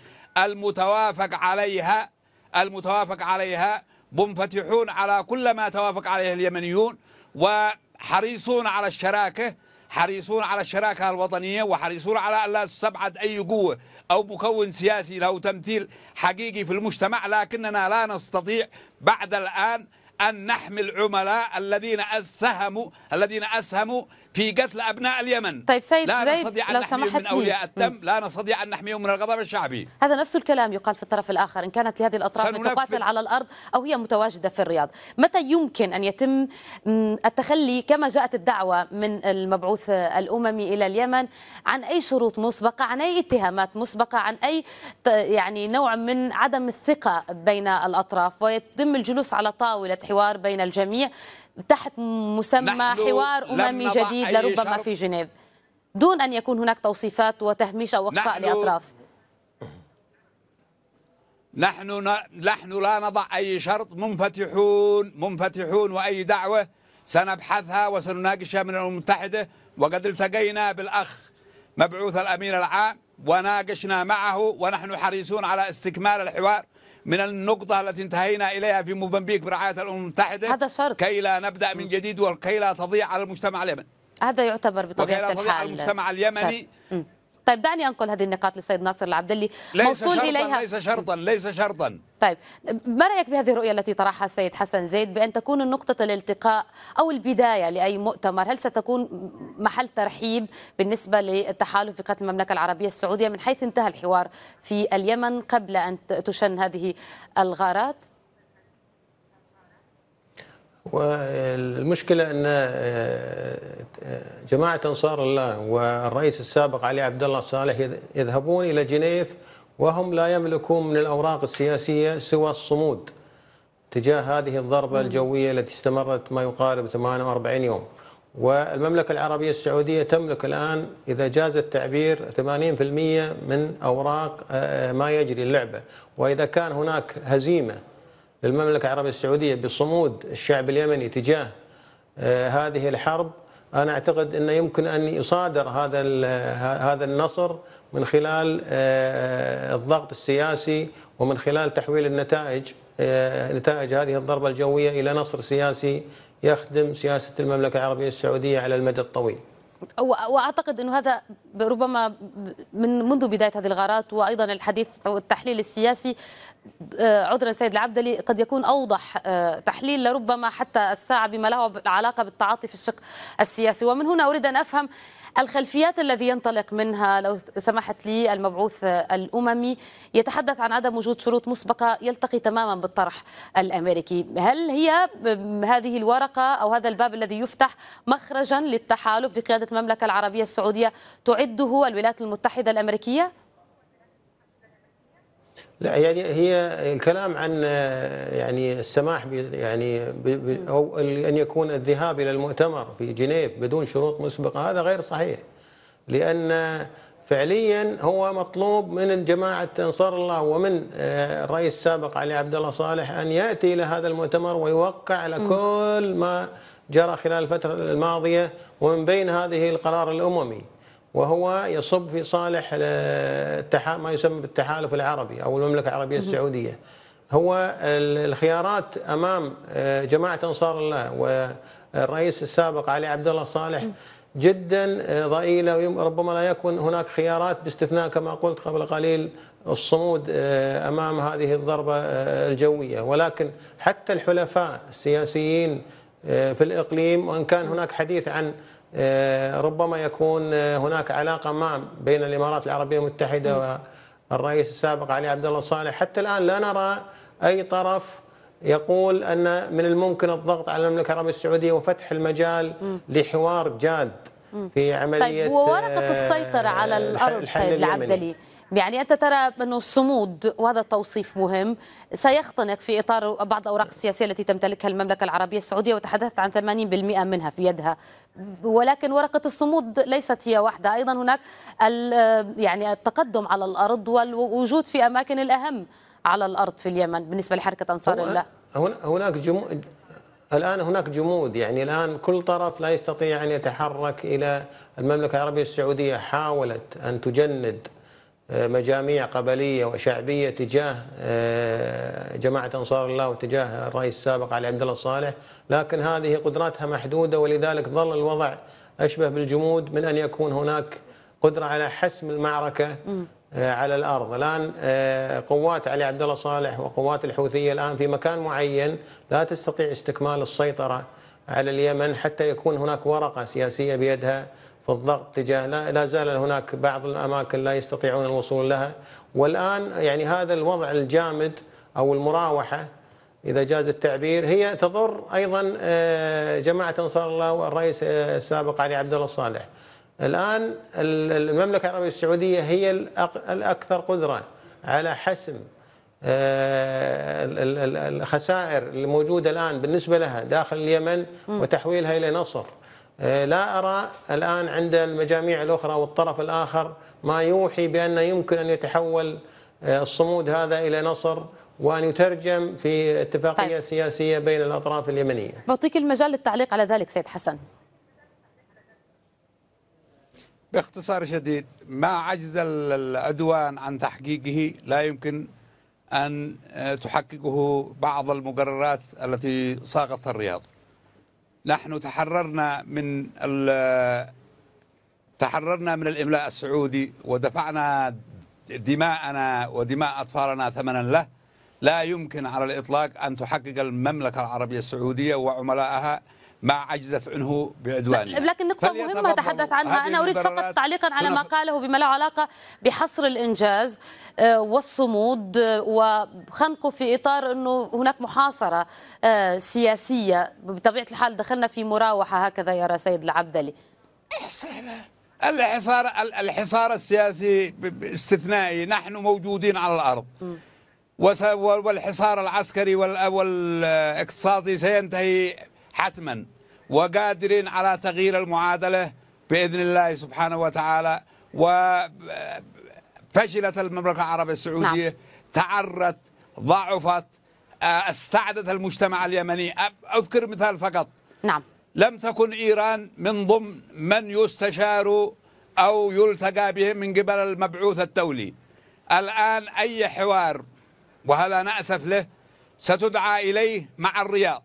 المتوافق عليها المتوافق عليها منفتحون على كل ما توافق عليه اليمنيون وحريصون على الشراكة حريصون على الشراكة الوطنية وحريصون على أن لا تستبعد أي قوة أو مكون سياسي له تمثيل حقيقي في المجتمع لكننا لا نستطيع بعد الآن أن نحمي العملاء الذين أسهموا الذين أسهموا في قتل أبناء اليمن طيب سيد لا زيد نستطيع أن لو نحميهم من أولياء الدم لا نستطيع أن نحميهم من الغضب الشعبي هذا نفس الكلام يقال في الطرف الآخر إن كانت لهذه الأطراف تقاتل على الأرض أو هي متواجدة في الرياض متى يمكن أن يتم التخلي كما جاءت الدعوة من المبعوث الأممي إلى اليمن عن أي شروط مسبقة عن أي اتهامات مسبقة عن أي يعني نوع من عدم الثقة بين الأطراف ويتم الجلوس على طاولة حوار بين الجميع تحت مسمى حوار أممي جديد لربما في جنيف دون أن يكون هناك توصيفات وتهميش أو إقصاء لأطراف نحن نحن لا نضع أي شرط منفتحون منفتحون وأي دعوة سنبحثها وسنناقشها من الأمم المتحدة وقد التقينا بالأخ مبعوث الأمين العام وناقشنا معه ونحن حريصون على استكمال الحوار من النقطة التي انتهينا إليها في موزمبيق برعاية الأمم المتحدة هذا شرط كي لا نبدأ من جديد وكي لا تضيع على المجتمع اليمني هذا يعتبر بطبيعة الحال وكي لا تضيع على المجتمع اليمني شرط. طيب دعني انقل هذه النقاط للسيد ناصر العبدلي موصول شرطاً اليها ليس شرطا ليس شرطا طيب ما رايك بهذه الرؤيه التي طرحها السيد حسن زيد بان تكون نقطه الالتقاء او البدايه لاي مؤتمر هل ستكون محل ترحيب بالنسبه للتحالف في قتل المملكه العربيه السعوديه من حيث انتهى الحوار في اليمن قبل ان تشن هذه الغارات والمشكله ان آه، جماعه انصار الله والرئيس السابق علي عبد الله صالح يذهبون الى جنيف وهم لا يملكون من الاوراق السياسيه سوى الصمود تجاه هذه الضربه الجويه التي استمرت ما يقارب 48 يوم. والمملكة العربية السعودية تملك الآن إذا جاز التعبير 80% من أوراق آه، ما يجري اللعبة وإذا كان هناك هزيمة للمملكة العربية السعودية بصمود الشعب اليمني تجاه آه، هذه الحرب أنا أعتقد أنه يمكن أن يصادر هذا هذا النصر من خلال آه، الضغط السياسي ومن خلال تحويل النتائج آه، نتائج هذه الضربة الجوية إلى نصر سياسي يخدم سياسة المملكة العربية السعودية على المدى الطويل واعتقد انه هذا ربما من منذ بدايه هذه الغارات وايضا الحديث او التحليل السياسي آه، عذرا سيد العبدلي قد يكون اوضح آه، تحليل لربما حتى الساعه بما له علاقه بالتعاطي في الشق السياسي ومن هنا اريد ان افهم الخلفيات الذي ينطلق منها لو سمحت لي المبعوث الأممي يتحدث عن عدم وجود شروط مسبقة يلتقي تماما بالطرح الأمريكي هل هي هذه الورقة أو هذا الباب الذي يفتح مخرجا للتحالف بقيادة المملكة العربية السعودية تعده الولايات المتحدة الأمريكية؟ لا يعني هي الكلام عن آه، يعني السماح يعني او ان يكون الذهاب الى المؤتمر في جنيف بدون شروط مسبقه هذا غير صحيح لان فعليا هو مطلوب من جماعه انصار الله ومن آه، الرئيس السابق علي عبد الله صالح ان ياتي الى هذا المؤتمر ويوقع على كل ما جرى خلال الفتره الماضيه ومن بين هذه القرار الاممي وهو يصب في صالح ما يسمى بالتحالف العربي أو المملكة العربية السعودية هو الخيارات أمام آه، جماعة أنصار الله والرئيس السابق علي عبد الله صالح جدا آه، ضئيلة ربما لا يكون هناك خيارات باستثناء كما قلت قبل قليل الصمود آه، أمام هذه الضربة الجوية ولكن حتى الحلفاء السياسيين في الإقليم وإن كان هناك حديث عن آه، ربما يكون آه، هناك علاقة ما بين الإمارات العربية المتحدة والرئيس السابق علي عبد الله صالح حتى الآن لا نرى أي طرف يقول أن من الممكن الضغط على المملكة العربية السعودية وفتح المجال لحوار جاد في عملية طيب وورقة آه، السيطرة على الأرض سيد العبدلي يعني أنت ترى أنه الصمود وهذا التوصيف مهم سيختنق في إطار بعض الأوراق السياسية التي تمتلكها المملكة العربية السعودية وتحدثت عن 80% منها في يدها ولكن ورقة الصمود ليست هي وحدها أيضا هناك يعني التقدم على الأرض والوجود في أماكن الأهم على الأرض في اليمن بالنسبة لحركة أنصار الله هناك جمود الآن هناك جمود يعني الآن كل طرف لا يستطيع أن يتحرك إلى المملكة العربية السعودية حاولت أن تجند مجاميع قبلية وشعبية تجاه آه، جماعة أنصار الله وتجاه الرئيس السابق علي عبد الله الصالح لكن هذه قدراتها محدودة ولذلك ظل الوضع أشبه بالجمود من أن يكون هناك قدرة على حسم المعركة آه، على الارض الان آه، قوات علي عبد الله صالح وقوات الحوثيه الان في مكان معين لا تستطيع استكمال السيطره على اليمن حتى يكون هناك ورقه سياسيه بيدها في الضغط تجاه لا, لا زال هناك بعض الأماكن لا يستطيعون الوصول لها والآن يعني هذا الوضع الجامد أو المراوحة إذا جاز التعبير هي تضر أيضا آه، جماعة أنصار الله والرئيس آه، السابق علي عبد الله الصالح الآن المملكة العربية السعودية هي الأكثر قدرة على حسم آه، الخسائر الموجودة الآن بالنسبة لها داخل اليمن وتحويلها إلى نصر آه، لا أرى الآن عند المجاميع الأخرى والطرف الآخر ما يوحي بأن يمكن أن يتحول آه، الصمود هذا إلى نصر وأن يترجم في اتفاقية طيب. سياسية بين الأطراف اليمنية بعطيك المجال للتعليق على ذلك سيد حسن باختصار شديد ما عجز العدوان عن تحقيقه لا يمكن أن آه، تحققه بعض المقررات التي صاغتها الرياض نحن تحررنا من تحررنا من الإملاء السعودي ودفعنا دماءنا ودماء أطفالنا ثمنا له لا يمكن على الإطلاق أن تحقق المملكة العربية السعودية وعملائها ما عجزت عنه بعدوان لكن نقطة مهمة تحدث عنها أنا أريد فقط تعليقا على ما قاله بما له علاقة بحصر الإنجاز آه، والصمود آه، وخنقه في إطار أنه هناك محاصرة آه، سياسية بطبيعة الحال دخلنا في مراوحة هكذا يرى سيد العبدلي الحصار الحصار السياسي استثنائي نحن موجودين على الأرض والحصار العسكري والاقتصادي سينتهي حتما وقادرين على تغيير المعادلة بإذن الله سبحانه وتعالى وفشلت المملكة العربية السعودية نعم. تعرت ضعفت آه، استعدت المجتمع اليمني أذكر مثال فقط نعم لم تكن إيران من ضمن من يستشار أو يلتقى بهم من قبل المبعوث الدولي الآن أي حوار وهذا نأسف له ستدعى إليه مع الرياض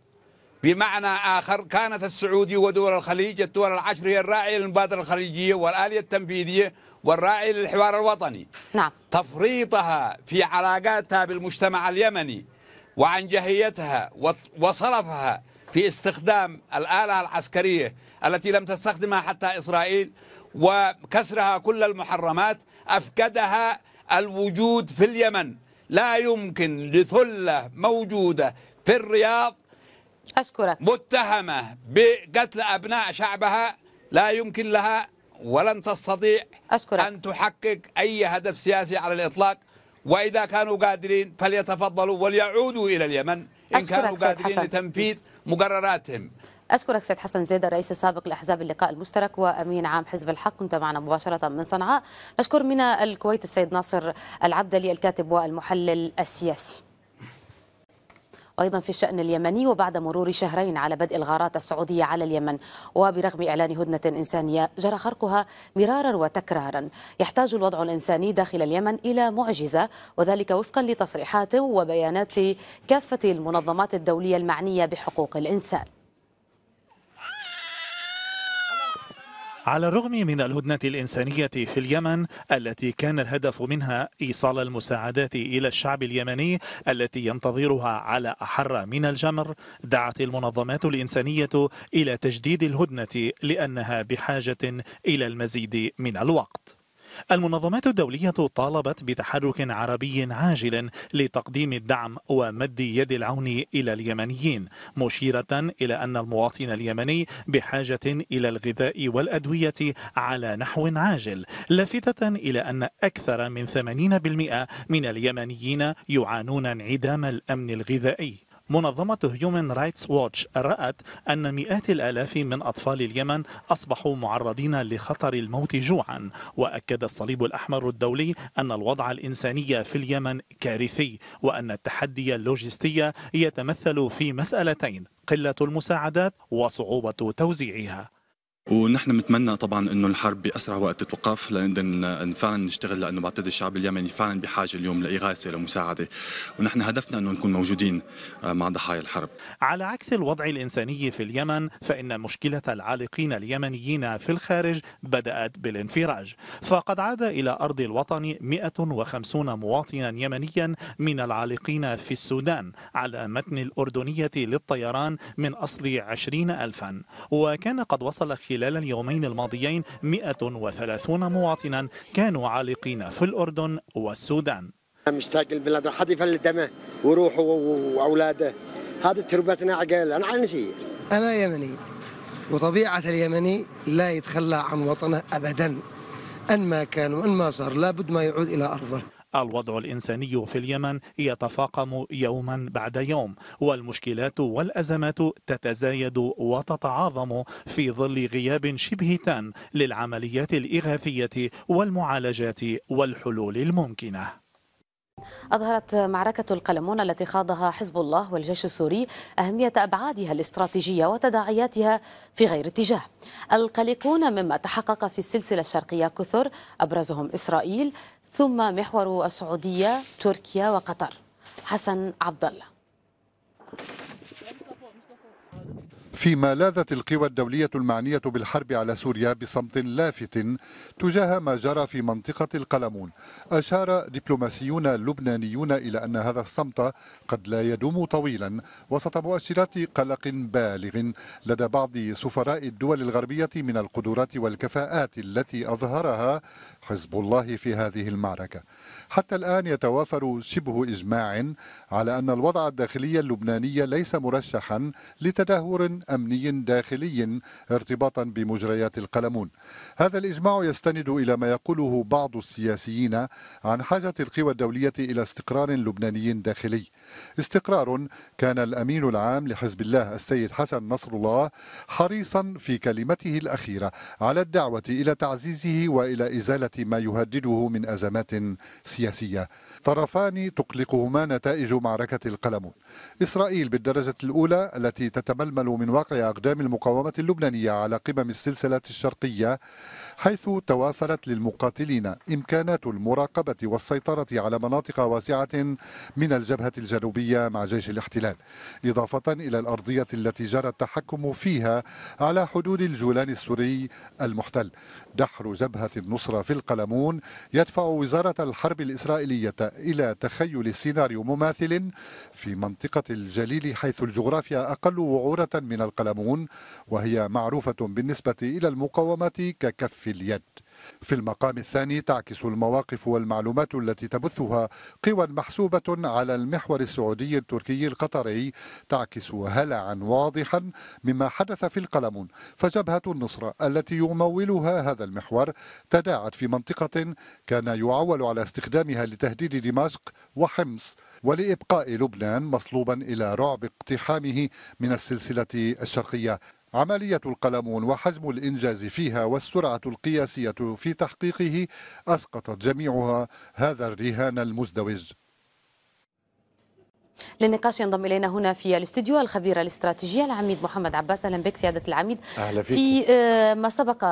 بمعنى آخر كانت السعودية ودول الخليج الدول العشر هي الراعية للمبادرة الخليجية والآلية التنفيذية والراعي للحوار الوطني نعم. تفريطها في علاقاتها بالمجتمع اليمني وعنجهيتها وصرفها في استخدام الآلة العسكرية التي لم تستخدمها حتى إسرائيل وكسرها كل المحرمات أفقدها الوجود في اليمن لا يمكن لثلة موجودة في الرياض أشكرك متهمة بقتل أبناء شعبها لا يمكن لها ولن تستطيع أشكرك. أن تحقق أي هدف سياسي على الإطلاق وإذا كانوا قادرين فليتفضلوا وليعودوا إلى اليمن إن كانوا قادرين لتنفيذ مقرراتهم أشكرك سيد حسن زيد الرئيس السابق لأحزاب اللقاء المشترك وأمين عام حزب الحق كنت معنا مباشرة من صنعاء نشكر من الكويت السيد ناصر العبدلي الكاتب والمحلل السياسي وأيضا في الشأن اليمني وبعد مرور شهرين على بدء الغارات السعودية على اليمن وبرغم إعلان هدنة إنسانية جرى خرقها مرارا وتكرارا يحتاج الوضع الإنساني داخل اليمن إلى معجزة وذلك وفقا لتصريحات وبيانات كافة المنظمات الدولية المعنية بحقوق الإنسان على الرغم من الهدنة الإنسانية في اليمن التي كان الهدف منها إيصال المساعدات إلى الشعب اليمني التي ينتظرها على أحر من الجمر دعت المنظمات الإنسانية إلى تجديد الهدنة لأنها بحاجة إلى المزيد من الوقت المنظمات الدولية طالبت بتحرك عربي عاجل لتقديم الدعم ومد يد العون إلى اليمنيين مشيرة إلى أن المواطن اليمني بحاجة إلى الغذاء والأدوية على نحو عاجل لافتة إلى أن أكثر من 80% من اليمنيين يعانون انعدام الأمن الغذائي منظمة هيومن رايتس ووتش رأت أن مئات الآلاف من أطفال اليمن أصبحوا معرضين لخطر الموت جوعا وأكد الصليب الأحمر الدولي أن الوضع الإنساني في اليمن كارثي وأن التحدي اللوجستي يتمثل في مسألتين قلة المساعدات وصعوبة توزيعها ونحن بنتمنى طبعا انه الحرب باسرع وقت تتوقف لنقدر فعلا نشتغل لانه بعتقد الشعب اليمني فعلا بحاجه اليوم لاغاثه لمساعده ونحن هدفنا انه نكون موجودين آه، مع ضحايا الحرب. على عكس الوضع الانساني في اليمن فان مشكله العالقين اليمنيين في الخارج بدات بالانفراج، فقد عاد الى ارض الوطن 150 مواطنا يمنيا من العالقين في السودان على متن الاردنيه للطيران من اصل 20 الفا وكان قد وصل خلال خلال اليومين الماضيين 130 مواطنا كانوا عالقين في الأردن والسودان مشتاق البلاد حد دمه وروحه وأولاده هذا تربتنا عقال أنا عنسي أنا يمني وطبيعة اليمني لا يتخلى عن وطنه أبدا أن ما كان وأن ما صار لابد ما يعود إلى أرضه الوضع الإنساني في اليمن يتفاقم يوما بعد يوم والمشكلات والأزمات تتزايد وتتعاظم في ظل غياب شبه تام للعمليات الإغاثية والمعالجات والحلول الممكنه أظهرت معركة القلمون التي خاضها حزب الله والجيش السوري أهمية أبعادها الاستراتيجية وتداعياتها في غير اتجاه القلقون مما تحقق في السلسلة الشرقية كثر أبرزهم إسرائيل ثم محور السعودية تركيا وقطر حسن عبد الله فيما لاذت القوى الدولية المعنية بالحرب على سوريا بصمت لافت تجاه ما جرى في منطقة القلمون أشار دبلوماسيون لبنانيون إلى أن هذا الصمت قد لا يدوم طويلا وسط مؤشرات قلق بالغ لدى بعض سفراء الدول الغربية من القدرات والكفاءات التي أظهرها حزب الله في هذه المعركة حتى الآن يتوافر شبه إجماع على أن الوضع الداخلي اللبناني ليس مرشحا لتدهور أمني داخلي ارتباطا بمجريات القلمون هذا الإجماع يستند إلى ما يقوله بعض السياسيين عن حاجة القوى الدولية إلى استقرار لبناني داخلي استقرار كان الأمين العام لحزب الله السيد حسن نصر الله حريصا في كلمته الأخيرة على الدعوة إلى تعزيزه وإلى إزالة ما يهدده من أزمات سياسية السياسية طرفان تقلقهما نتائج معركة القلمون إسرائيل بالدرجة الأولى التي تتململ من واقع أقدام المقاومة اللبنانية على قمم السلسلة الشرقية حيث توافرت للمقاتلين إمكانات المراقبة والسيطرة على مناطق واسعة من الجبهة الجنوبية مع جيش الاحتلال إضافة إلى الأرضية التي جرى التحكم فيها على حدود الجولان السوري المحتل دحر جبهة النصرة في القلمون يدفع وزارة الحرب الإسرائيلية إلى تخيل سيناريو مماثل في منطقة الجليل حيث الجغرافيا أقل وعورة من القلمون وهي معروفة بالنسبة إلى المقاومة ككف اليد في المقام الثاني تعكس المواقف والمعلومات التي تبثها قوى محسوبة على المحور السعودي التركي القطري تعكس هلعا واضحا مما حدث في القلمون فجبهة النصرة التي يمولها هذا المحور تداعت في منطقة كان يعول على استخدامها لتهديد دمشق وحمص ولإبقاء لبنان مصلوبا إلى رعب اقتحامه من السلسلة الشرقية عملية القلمون وحجم الإنجاز فيها والسرعة القياسية في تحقيقه أسقطت جميعها هذا الرهان المزدوج للنقاش ينضم الينا هنا في الاستديو الخبير الاستراتيجيه العميد محمد عباس اهلا بك سياده العميد اهلا فيك في آه، ما سبق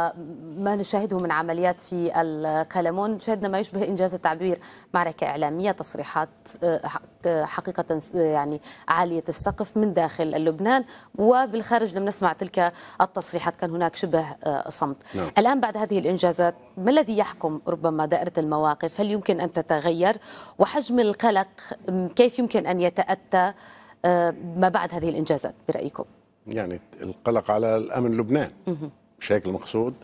ما نشاهده من عمليات في القلمون شهدنا ما يشبه انجاز التعبير معركه اعلاميه تصريحات آه، آه، حقيقه يعني عاليه السقف من داخل لبنان وبالخارج لم نسمع تلك التصريحات كان هناك شبه صمت نعم. الان بعد هذه الانجازات ما الذي يحكم ربما دائره المواقف هل يمكن ان تتغير وحجم القلق كيف يمكن ان يت تأتى آه، ما بعد هذه الإنجازات برأيكم يعني القلق على الأمن لبنان مش هيك المقصود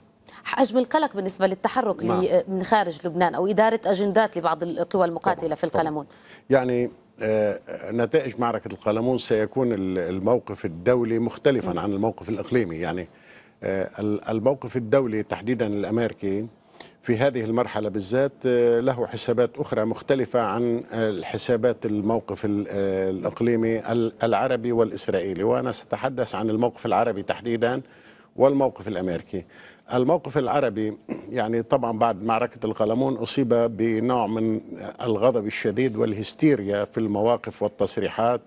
حجم القلق بالنسبة للتحرك نعم. من خارج لبنان أو إدارة أجندات لبعض القوى المقاتلة طبعا. في القلمون يعني آه، نتائج معركة القلمون سيكون الموقف الدولي مختلفا عن الموقف الإقليمي يعني آه، الموقف الدولي تحديدا الأمريكي في هذه المرحلة بالذات آه، له حسابات أخرى مختلفة عن الحسابات الموقف آه، الإقليمي العربي والإسرائيلي وأنا سأتحدث عن الموقف العربي تحديدا والموقف الأمريكي الموقف العربي يعني طبعا بعد معركة القلمون أصيب بنوع من الغضب الشديد والهستيريا في المواقف والتصريحات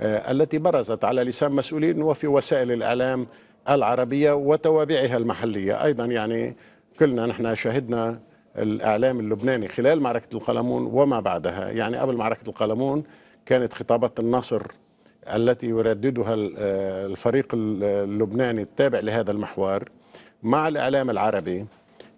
آه، التي برزت على لسان مسؤولين وفي وسائل الإعلام العربية وتوابعها المحلية أيضا يعني كلنا نحن شهدنا الإعلام اللبناني خلال معركة القلمون وما بعدها يعني قبل معركة القلمون كانت خطابات النصر التي يرددها آه، الفريق اللبناني التابع لهذا المحور مع الإعلام العربي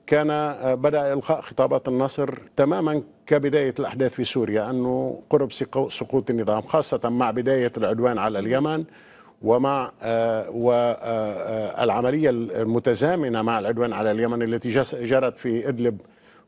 كان آه، بدأ إلقاء خطابات النصر تماما كبداية الأحداث في سوريا أنه قرب سقوط النظام خاصة مع بداية العدوان على اليمن ومع آه، والعملية آه، آه، المتزامنة مع العدوان على اليمن التي جرت في إدلب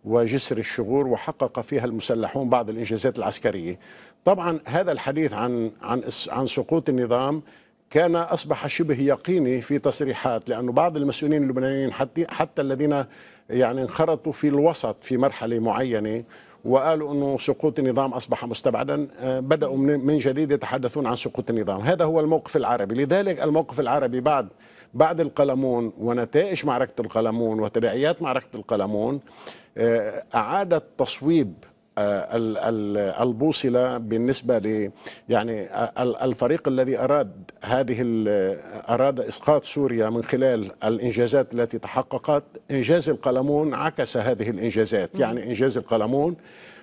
وجسر الشغور وحقق فيها المسلحون بعض الانجازات العسكريه. طبعا هذا الحديث عن عن عن سقوط النظام كان اصبح شبه يقيني في تصريحات لانه بعض المسؤولين اللبنانيين حتى حتى الذين يعني انخرطوا في الوسط في مرحله معينه وقالوا انه سقوط النظام اصبح مستبعدا آه، بداوا من جديد يتحدثون عن سقوط النظام هذا هو الموقف العربي لذلك الموقف العربي بعد بعد القلمون ونتائج معركه القلمون وتداعيات معركه القلمون آه، اعاد تصويب آه، البوصله بالنسبه ل يعني آه، الفريق الذي اراد هذه آه، اراد اسقاط سوريا من خلال الانجازات التي تحققت انجاز القلمون عكس هذه الانجازات يعني انجاز القلمون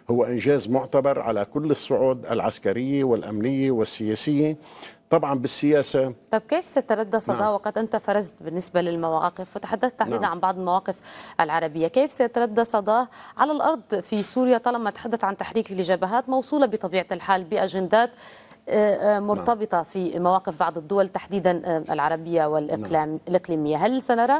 هو انجاز معتبر على كل الصعود العسكريه والامنيه والسياسيه طبعا بالسياسه طب كيف سيتلدى صدى نعم. وقد انت فرزت بالنسبه للمواقف وتحدثت تحديدا نعم. عن بعض المواقف العربيه، كيف سيتردى صدى على الارض في سوريا طالما تحدث عن تحريك لجبهات موصوله بطبيعه الحال باجندات آه، آه، نعم. مرتبطه نعم. في مواقف بعض الدول تحديدا آه، العربيه والاقليميه، نعم. هل سنرى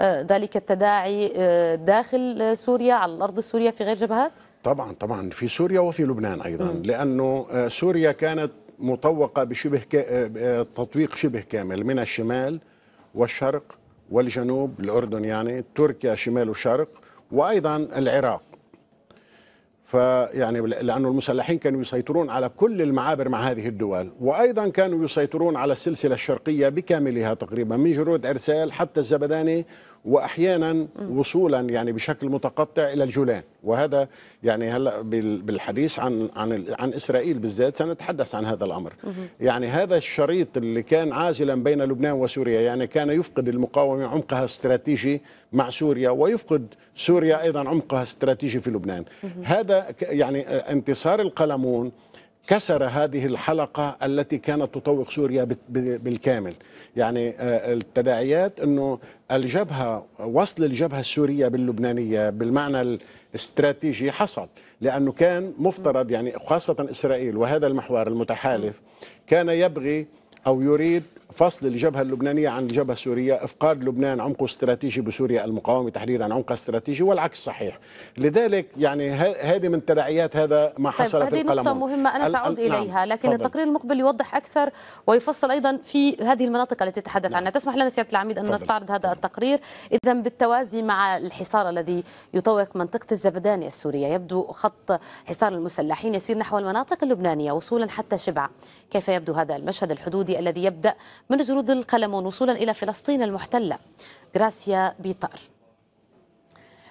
ذلك التداعي داخل سوريا على الارض السوريه في غير جبهات؟ طبعا طبعا في سوريا وفي لبنان ايضا م. لانه سوريا كانت مطوقة بشبه آه، آه، تطويق شبه كامل من الشمال والشرق والجنوب الأردن يعني تركيا شمال وشرق وأيضا العراق فيعني لانه المسلحين كانوا يسيطرون على كل المعابر مع هذه الدول وأيضا كانوا يسيطرون على السلسلة الشرقية بكاملها تقريبا من جرود إرسال حتى الزبداني واحيانا وصولا يعني بشكل متقطع الى الجولان وهذا يعني هلا بالحديث عن عن عن اسرائيل بالذات سنتحدث عن هذا الامر يعني هذا الشريط اللي كان عازلا بين لبنان وسوريا يعني كان يفقد المقاومه عمقها الاستراتيجي مع سوريا ويفقد سوريا ايضا عمقها الاستراتيجي في لبنان هذا يعني انتصار القلمون كسر هذه الحلقة التي كانت تطوق سوريا بالكامل يعني آه، التداعيات أنه الجبهة وصل الجبهة السورية باللبنانية بالمعنى الاستراتيجي حصل لأنه كان مفترض يعني خاصة إسرائيل وهذا المحور المتحالف كان يبغي أو يريد فصل الجبهة اللبنانية عن الجبهة السورية إفقاد لبنان عمقه استراتيجي بسوريا المقاومة تحريرا عمقه استراتيجي والعكس صحيح لذلك يعني هذه من تداعيات هذا ما طيب، حصل طيب في القلم هذه نقطة مهمة أنا سأعود نعم، إليها نعم. لكن فضل. التقرير المقبل يوضح أكثر ويفصل أيضا في هذه المناطق التي تتحدث نعم. عنها تسمح لنا سيادة العميد أن فضل. نستعرض هذا التقرير إذا بالتوازي مع الحصار الذي يطوق منطقة الزبداني السورية يبدو خط حصار المسلحين يسير نحو المناطق اللبنانية وصولا حتى شبعة كيف يبدو هذا المشهد الحدودي الذي يبدأ من جرود القلمون وصولا إلى فلسطين المحتلة غراسيا بيطار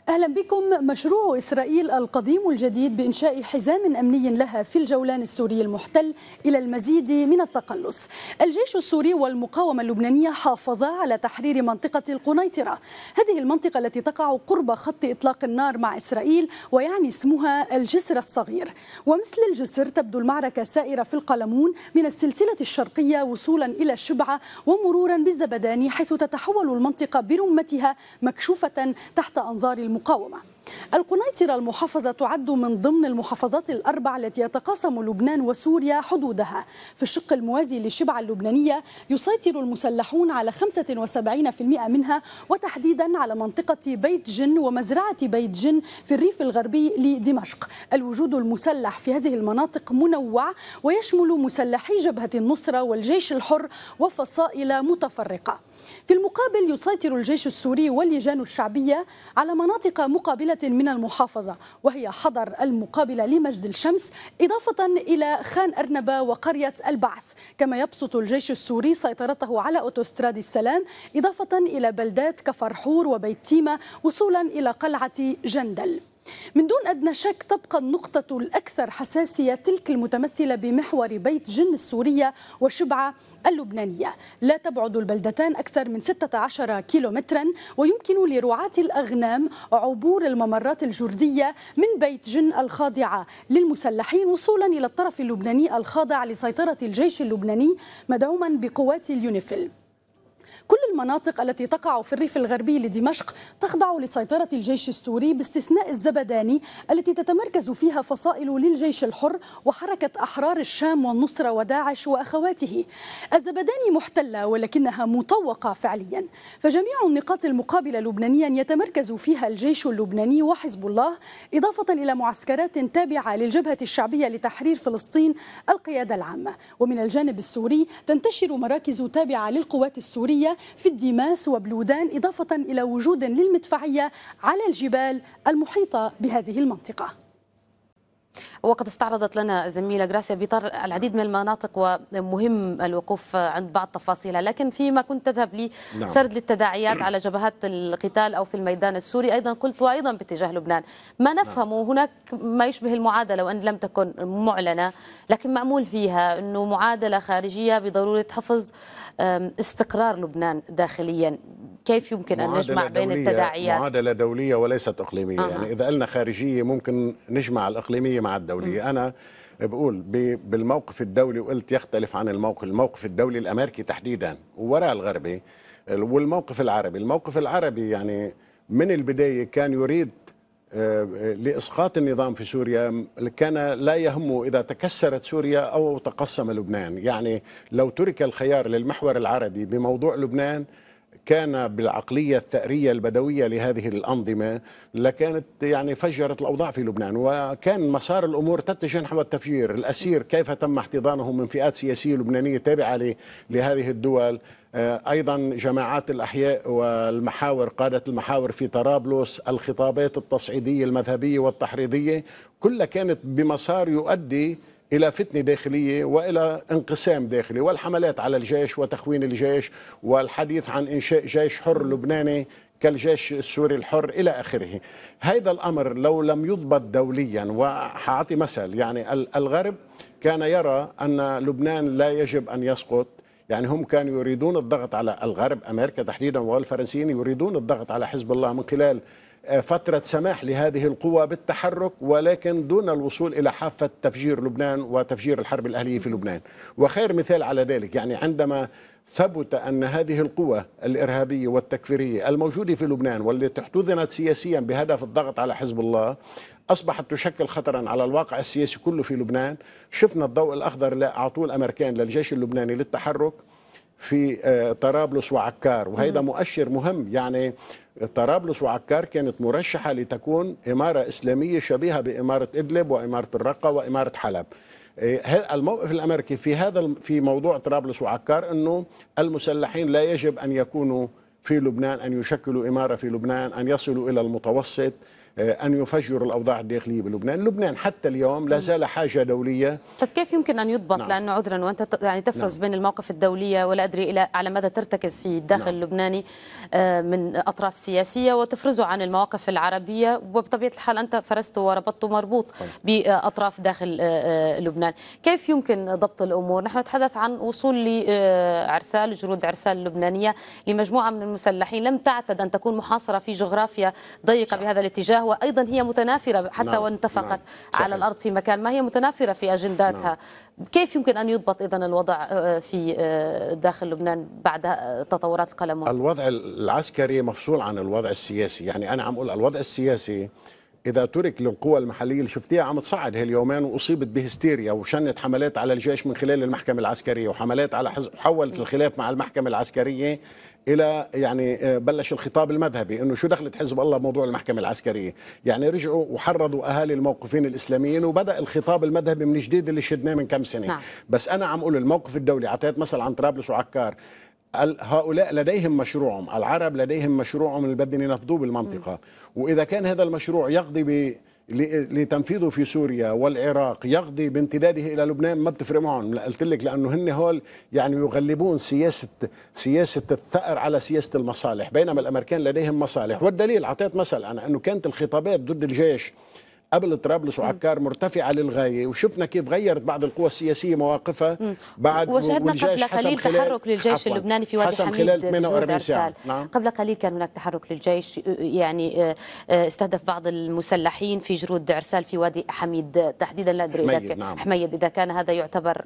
أهلا بكم مشروع إسرائيل القديم والجديد بإنشاء حزام أمني لها في الجولان السوري المحتل إلى المزيد من التقلص الجيش السوري والمقاومة اللبنانية حافظا على تحرير منطقة القنيطرة هذه المنطقة التي تقع قرب خط إطلاق النار مع إسرائيل ويعني اسمها الجسر الصغير ومثل الجسر تبدو المعركة سائرة في القلمون من السلسلة الشرقية وصولا إلى شبعة ومرورا بالزبداني حيث تتحول المنطقة برمتها مكشوفة تحت أنظار المقاومة القنيطرة المحافظة تعد من ضمن المحافظات الأربع التي يتقاسم لبنان وسوريا حدودها في الشق الموازي للشبع اللبنانية يسيطر المسلحون على 75% منها وتحديدا على منطقة بيت جن ومزرعة بيت جن في الريف الغربي لدمشق الوجود المسلح في هذه المناطق منوع ويشمل مسلحي جبهة النصرة والجيش الحر وفصائل متفرقة في المقابل يسيطر الجيش السوري واللجان الشعبية على مناطق مقابلة من المحافظة وهي حضر المقابلة لمجد الشمس إضافة إلى خان أرنبا وقرية البعث كما يبسط الجيش السوري سيطرته على أوتوستراد السلام إضافة إلى بلدات كفرحور وبيت تيمة وصولا إلى قلعة جندل من دون أدنى شك تبقى النقطة الأكثر حساسية تلك المتمثلة بمحور بيت جن السورية وشبعة اللبنانية لا تبعد البلدتان أكثر من 16 كيلومترا ويمكن لرعاة الأغنام عبور الممرات الجردية من بيت جن الخاضعة للمسلحين وصولا إلى الطرف اللبناني الخاضع لسيطرة الجيش اللبناني مدعوما بقوات اليونيفيل كل المناطق التي تقع في الريف الغربي لدمشق تخضع لسيطرة الجيش السوري باستثناء الزبداني التي تتمركز فيها فصائل للجيش الحر وحركة أحرار الشام والنصرة وداعش وأخواته الزبداني محتلة ولكنها مطوقة فعليا فجميع النقاط المقابلة لبنانيا يتمركز فيها الجيش اللبناني وحزب الله إضافة إلى معسكرات تابعة للجبهة الشعبية لتحرير فلسطين القيادة العامة ومن الجانب السوري تنتشر مراكز تابعة للقوات السورية في الديماس وبلودان إضافة إلى وجود للمدفعية على الجبال المحيطة بهذه المنطقة وقد استعرضت لنا الزميله غراسيا بيطار العديد من المناطق ومهم الوقوف عند بعض تفاصيلها لكن فيما كنت تذهب لي نعم. سرد للتداعيات على جبهات القتال او في الميدان السوري ايضا قلت وايضا باتجاه لبنان ما نعم. نفهمه هناك ما يشبه المعادله وان لم تكن معلنه لكن معمول فيها انه معادله خارجيه بضروره حفظ استقرار لبنان داخليا كيف يمكن ان نجمع بين التداعيات معادله دوليه وليست اقليميه أه. يعني اذا قلنا خارجيه ممكن نجمع الاقليميه مع الدوليه انا بقول بالموقف الدولي وقلت يختلف عن الموقف الموقف الدولي الامريكي تحديدا وراء الغربي والموقف العربي الموقف العربي يعني من البدايه كان يريد آه، لاسقاط النظام في سوريا كان لا يهمه اذا تكسرت سوريا او تقسم لبنان، يعني لو ترك الخيار للمحور العربي بموضوع لبنان كان بالعقلية الثأرية البدوية لهذه الأنظمة لكانت يعني فجرت الأوضاع في لبنان وكان مسار الأمور تتجه نحو التفجير الأسير كيف تم احتضانه من فئات سياسية لبنانية تابعة لهذه الدول آه، ايضا جماعات الاحياء والمحاور قاده المحاور في طرابلس الخطابات التصعيديه المذهبيه والتحريضيه كلها كانت بمسار يؤدي الى فتنه داخليه والى انقسام داخلي والحملات على الجيش وتخوين الجيش والحديث عن انشاء جيش حر لبناني كالجيش السوري الحر الى اخره. هذا الامر لو لم يضبط دوليا وحاعطي مثل يعني الغرب كان يرى ان لبنان لا يجب ان يسقط يعني هم كانوا يريدون الضغط على الغرب امريكا تحديدا والفرنسيين يريدون الضغط على حزب الله من خلال آه، فترة سماح لهذه القوى بالتحرك ولكن دون الوصول إلى حافة تفجير لبنان وتفجير الحرب الأهلية في لبنان وخير مثال على ذلك يعني عندما ثبت أن هذه القوى الإرهابية والتكفيرية الموجودة في لبنان والتي احتضنت سياسيا بهدف الضغط على حزب الله أصبحت تشكل خطرا على الواقع السياسي كله في لبنان شفنا الضوء الأخضر لأعطوه الأمريكان للجيش اللبناني للتحرك في آه، طرابلس وعكار وهذا مؤشر مهم يعني طرابلس وعكار كانت مرشحة لتكون إمارة إسلامية شبيهة بإمارة إدلب وإمارة الرقة وإمارة حلب آه، الموقف الامريكي في هذا في موضوع طرابلس وعكار انه المسلحين لا يجب ان يكونوا في لبنان ان يشكلوا اماره في لبنان ان يصلوا الى المتوسط آه، أن يفجروا الأوضاع الداخلية بلبنان لبنان حتى اليوم لا نعم. زال حاجة دولية طب كيف يمكن أن يضبط نعم. لأنه عذرا وأنت يعني تفرز نعم. بين المواقف الدولية ولا أدري إلى على مدى ترتكز في الداخل نعم. اللبناني آه، من أطراف سياسية وتفرزه عن المواقف العربية وبطبيعة الحال أنت فرزته وربطته مربوط طيب. بأطراف داخل آه، لبنان كيف يمكن ضبط الأمور نحن نتحدث عن وصول لعرسال جنود عرسال لبنانية لمجموعة من المسلحين لم تعتد أن تكون محاصرة في جغرافيا ضيقة صح. بهذا الاتجاه القهوة أيضا هي متنافرة حتى نعم. وان اتفقت نعم. على الأرض في مكان ما هي متنافرة في أجنداتها نعم. كيف يمكن أن يضبط إذا الوضع آه، في آه، داخل لبنان بعد تطورات القلم الوضع العسكري مفصول عن الوضع السياسي يعني أنا عم أقول الوضع السياسي اذا ترك للقوى المحليه اللي شفتيها عم تصعد هاليومين واصيبت بهستيريا وشنت حملات على الجيش من خلال المحكمه العسكريه وحملات على حزب وحولت نعم. الخلاف مع المحكمه العسكريه الى يعني آه، بلش الخطاب المذهبي انه شو دخلت حزب الله بموضوع المحكمه العسكريه يعني رجعوا وحرضوا اهالي الموقفين الاسلاميين وبدا الخطاب المذهبي من جديد اللي شدناه من كم سنه نعم. بس انا عم اقول الموقف الدولي اعطيت مثل عن طرابلس وعكار هؤلاء لديهم مشروعهم العرب لديهم مشروعهم اللي بدهم ينفذوه بالمنطقه م. واذا كان هذا المشروع يقضي ب لتنفيذه في سوريا والعراق يقضي بامتداده الى لبنان ما بتفرق معهم قلت لك لانه هن هول يعني يغلبون سياسه سياسه الثأر على سياسه المصالح بينما الامريكان لديهم مصالح والدليل اعطيت مثل انا انه كانت الخطابات ضد الجيش قبل طرابلس وعكار مرتفعه للغايه وشفنا كيف غيرت بعض القوى السياسيه مواقفها بعد وشهدنا قبل قليل تحرك للجيش اللبناني في وادي حميد خلال 48 ساعه نعم. قبل قليل كان هناك تحرك للجيش يعني آه، آه، استهدف بعض المسلحين في جرود عرسال في وادي حميد تحديدا لا ادري اذا نعم. حميد اذا كان هذا يعتبر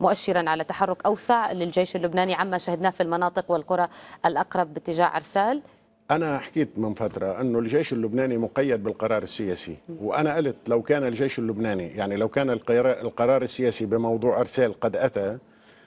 مؤشرا على تحرك اوسع للجيش اللبناني عما شهدناه في المناطق والقرى الاقرب باتجاه عرسال أنا حكيت من فترة أنه الجيش اللبناني مقيد بالقرار السياسي وأنا قلت لو كان الجيش اللبناني يعني لو كان القرار السياسي بموضوع أرسال قد أتى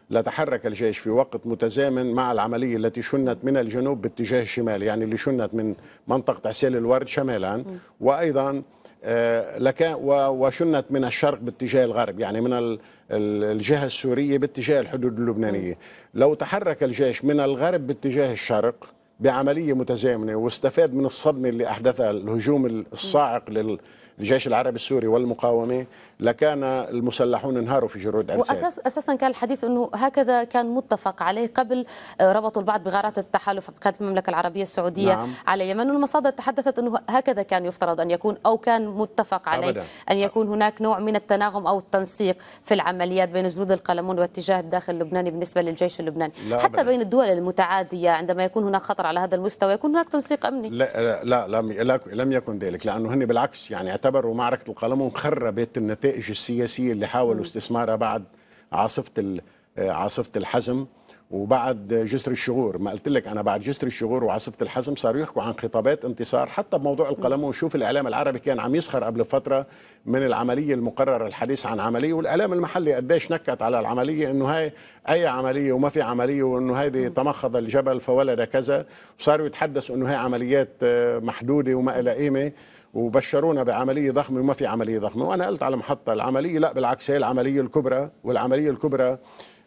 لتحرك الجيش في وقت متزامن مع العملية التي شنت من الجنوب باتجاه الشمال يعني اللي شنت من منطقة عسيل الورد شمالا وأيضا آه، لكان وشنت من الشرق باتجاه الغرب يعني من الجهة السورية باتجاه الحدود اللبنانية لو تحرك الجيش من الغرب باتجاه الشرق بعمليه متزامنه واستفاد من الصدمه اللي احدثها الهجوم الصاعق للجيش العربي السوري والمقاومه لكان المسلحون انهاروا في جرود أنسان أساسا كان الحديث أنه هكذا كان متفق عليه قبل آه، ربط البعض بغارات التحالف كانت المملكة العربية السعودية نعم. على اليمن والمصادر تحدثت أنه هكذا كان يفترض أن يكون أو كان متفق عليه أبدا. أن يكون هناك نوع من التناغم أو التنسيق في العمليات بين جنود القلمون واتجاه الداخل اللبناني بالنسبة للجيش اللبناني لا حتى أبدا. بين الدول المتعادية عندما يكون هناك خطر على هذا المستوى يكون هناك تنسيق أمني لا آه، لا, لا لم يكن ذلك لأنه هن بالعكس يعني اعتبروا معركة القلمون خربت النتائج النتائج السياسيه اللي حاولوا استثمارها بعد عاصفه آه، عاصفه الحزم وبعد جسر الشغور ما قلت لك انا بعد جسر الشغور وعاصفه الحزم صاروا يحكوا عن خطابات انتصار حتى بموضوع القلم وشوف الاعلام العربي كان عم يسخر قبل فتره من العمليه المقرره الحديث عن عمليه والاعلام المحلي قديش نكت على العمليه انه هاي اي عمليه وما في عمليه وانه هيدي تمخض الجبل فولد كذا وصاروا يتحدثوا انه هاي عمليات آه، محدوده وما لها قيمه وبشرونا بعمليه ضخمه وما في عمليه ضخمه وانا قلت على المحطه العمليه لا بالعكس هي العمليه الكبرى والعمليه الكبرى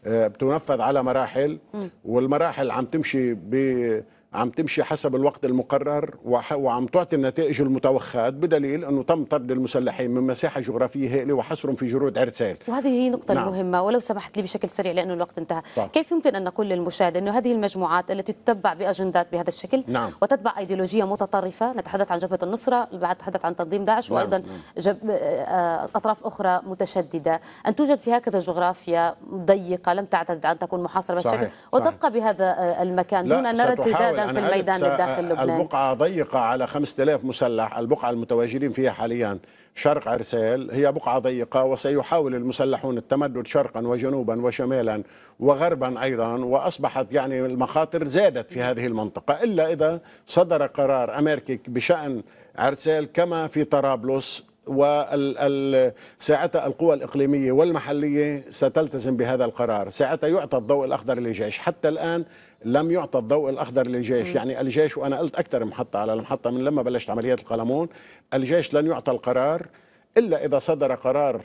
آه، بتنفذ على مراحل والمراحل عم تمشي ب عم تمشي حسب الوقت المقرر وعم تعطي النتائج المتوخاة بدليل أنه تم طرد المسلحين من مساحة جغرافية هائلة وحصرهم في جرود عرسال وهذه هي نقطة نعم. مهمة ولو سمحت لي بشكل سريع لأنه الوقت انتهى طبعا. كيف يمكن أن نقول للمشاهد أنه هذه المجموعات التي تتبع بأجندات بهذا الشكل نعم. وتتبع أيديولوجية متطرفة نتحدث عن جبهة النصرة بعد نتحدث عن تنظيم داعش نعم. وأيضا نعم. جب... آه، أطراف أخرى متشددة أن توجد في هكذا جغرافيا ضيقة لم تعتد أن تكون محاصرة بهذا الشكل وتبقى بهذا آه، المكان دون أن نرى حاليا في الميدان الداخل اللبناني آه، البقعة ضيقة على 5000 مسلح البقعة المتواجدين فيها حاليا شرق عرسال هي بقعة ضيقة وسيحاول المسلحون التمدد شرقا وجنوبا وشمالا وغربا أيضا وأصبحت يعني المخاطر زادت في هذه المنطقة إلا إذا صدر قرار أمريكي بشأن عرسال كما في طرابلس وساعتها القوى الإقليمية والمحلية ستلتزم بهذا القرار ساعتها يعطى الضوء الأخضر للجيش حتى الآن لم يعطى الضوء الاخضر للجيش م. يعني الجيش وانا قلت اكثر محطه على المحطه من لما بلشت عمليات القلمون الجيش لن يعطى القرار الا اذا صدر قرار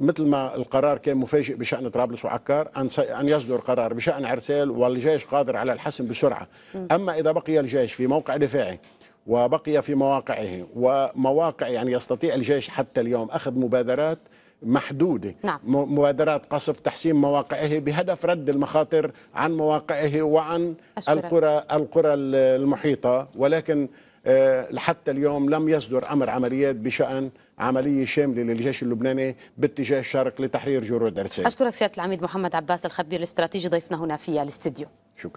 مثل ما القرار كان مفاجئ بشان طرابلس وعكار ان ان يصدر قرار بشان عرسال والجيش قادر على الحسم بسرعه اما اذا بقي الجيش في موقع دفاعي وبقي في مواقعه ومواقع يعني يستطيع الجيش حتى اليوم اخذ مبادرات محدودة نعم. مبادرات قصف تحسين مواقعه بهدف رد المخاطر عن مواقعه وعن القرى القرى المحيطة ولكن آه، لحتى اليوم لم يصدر أمر عمليات بشأن عملية شاملة للجيش اللبناني باتجاه الشرق لتحرير جرود أرسال أشكرك سيادة العميد محمد عباس الخبير الاستراتيجي ضيفنا هنا في الاستديو شكرا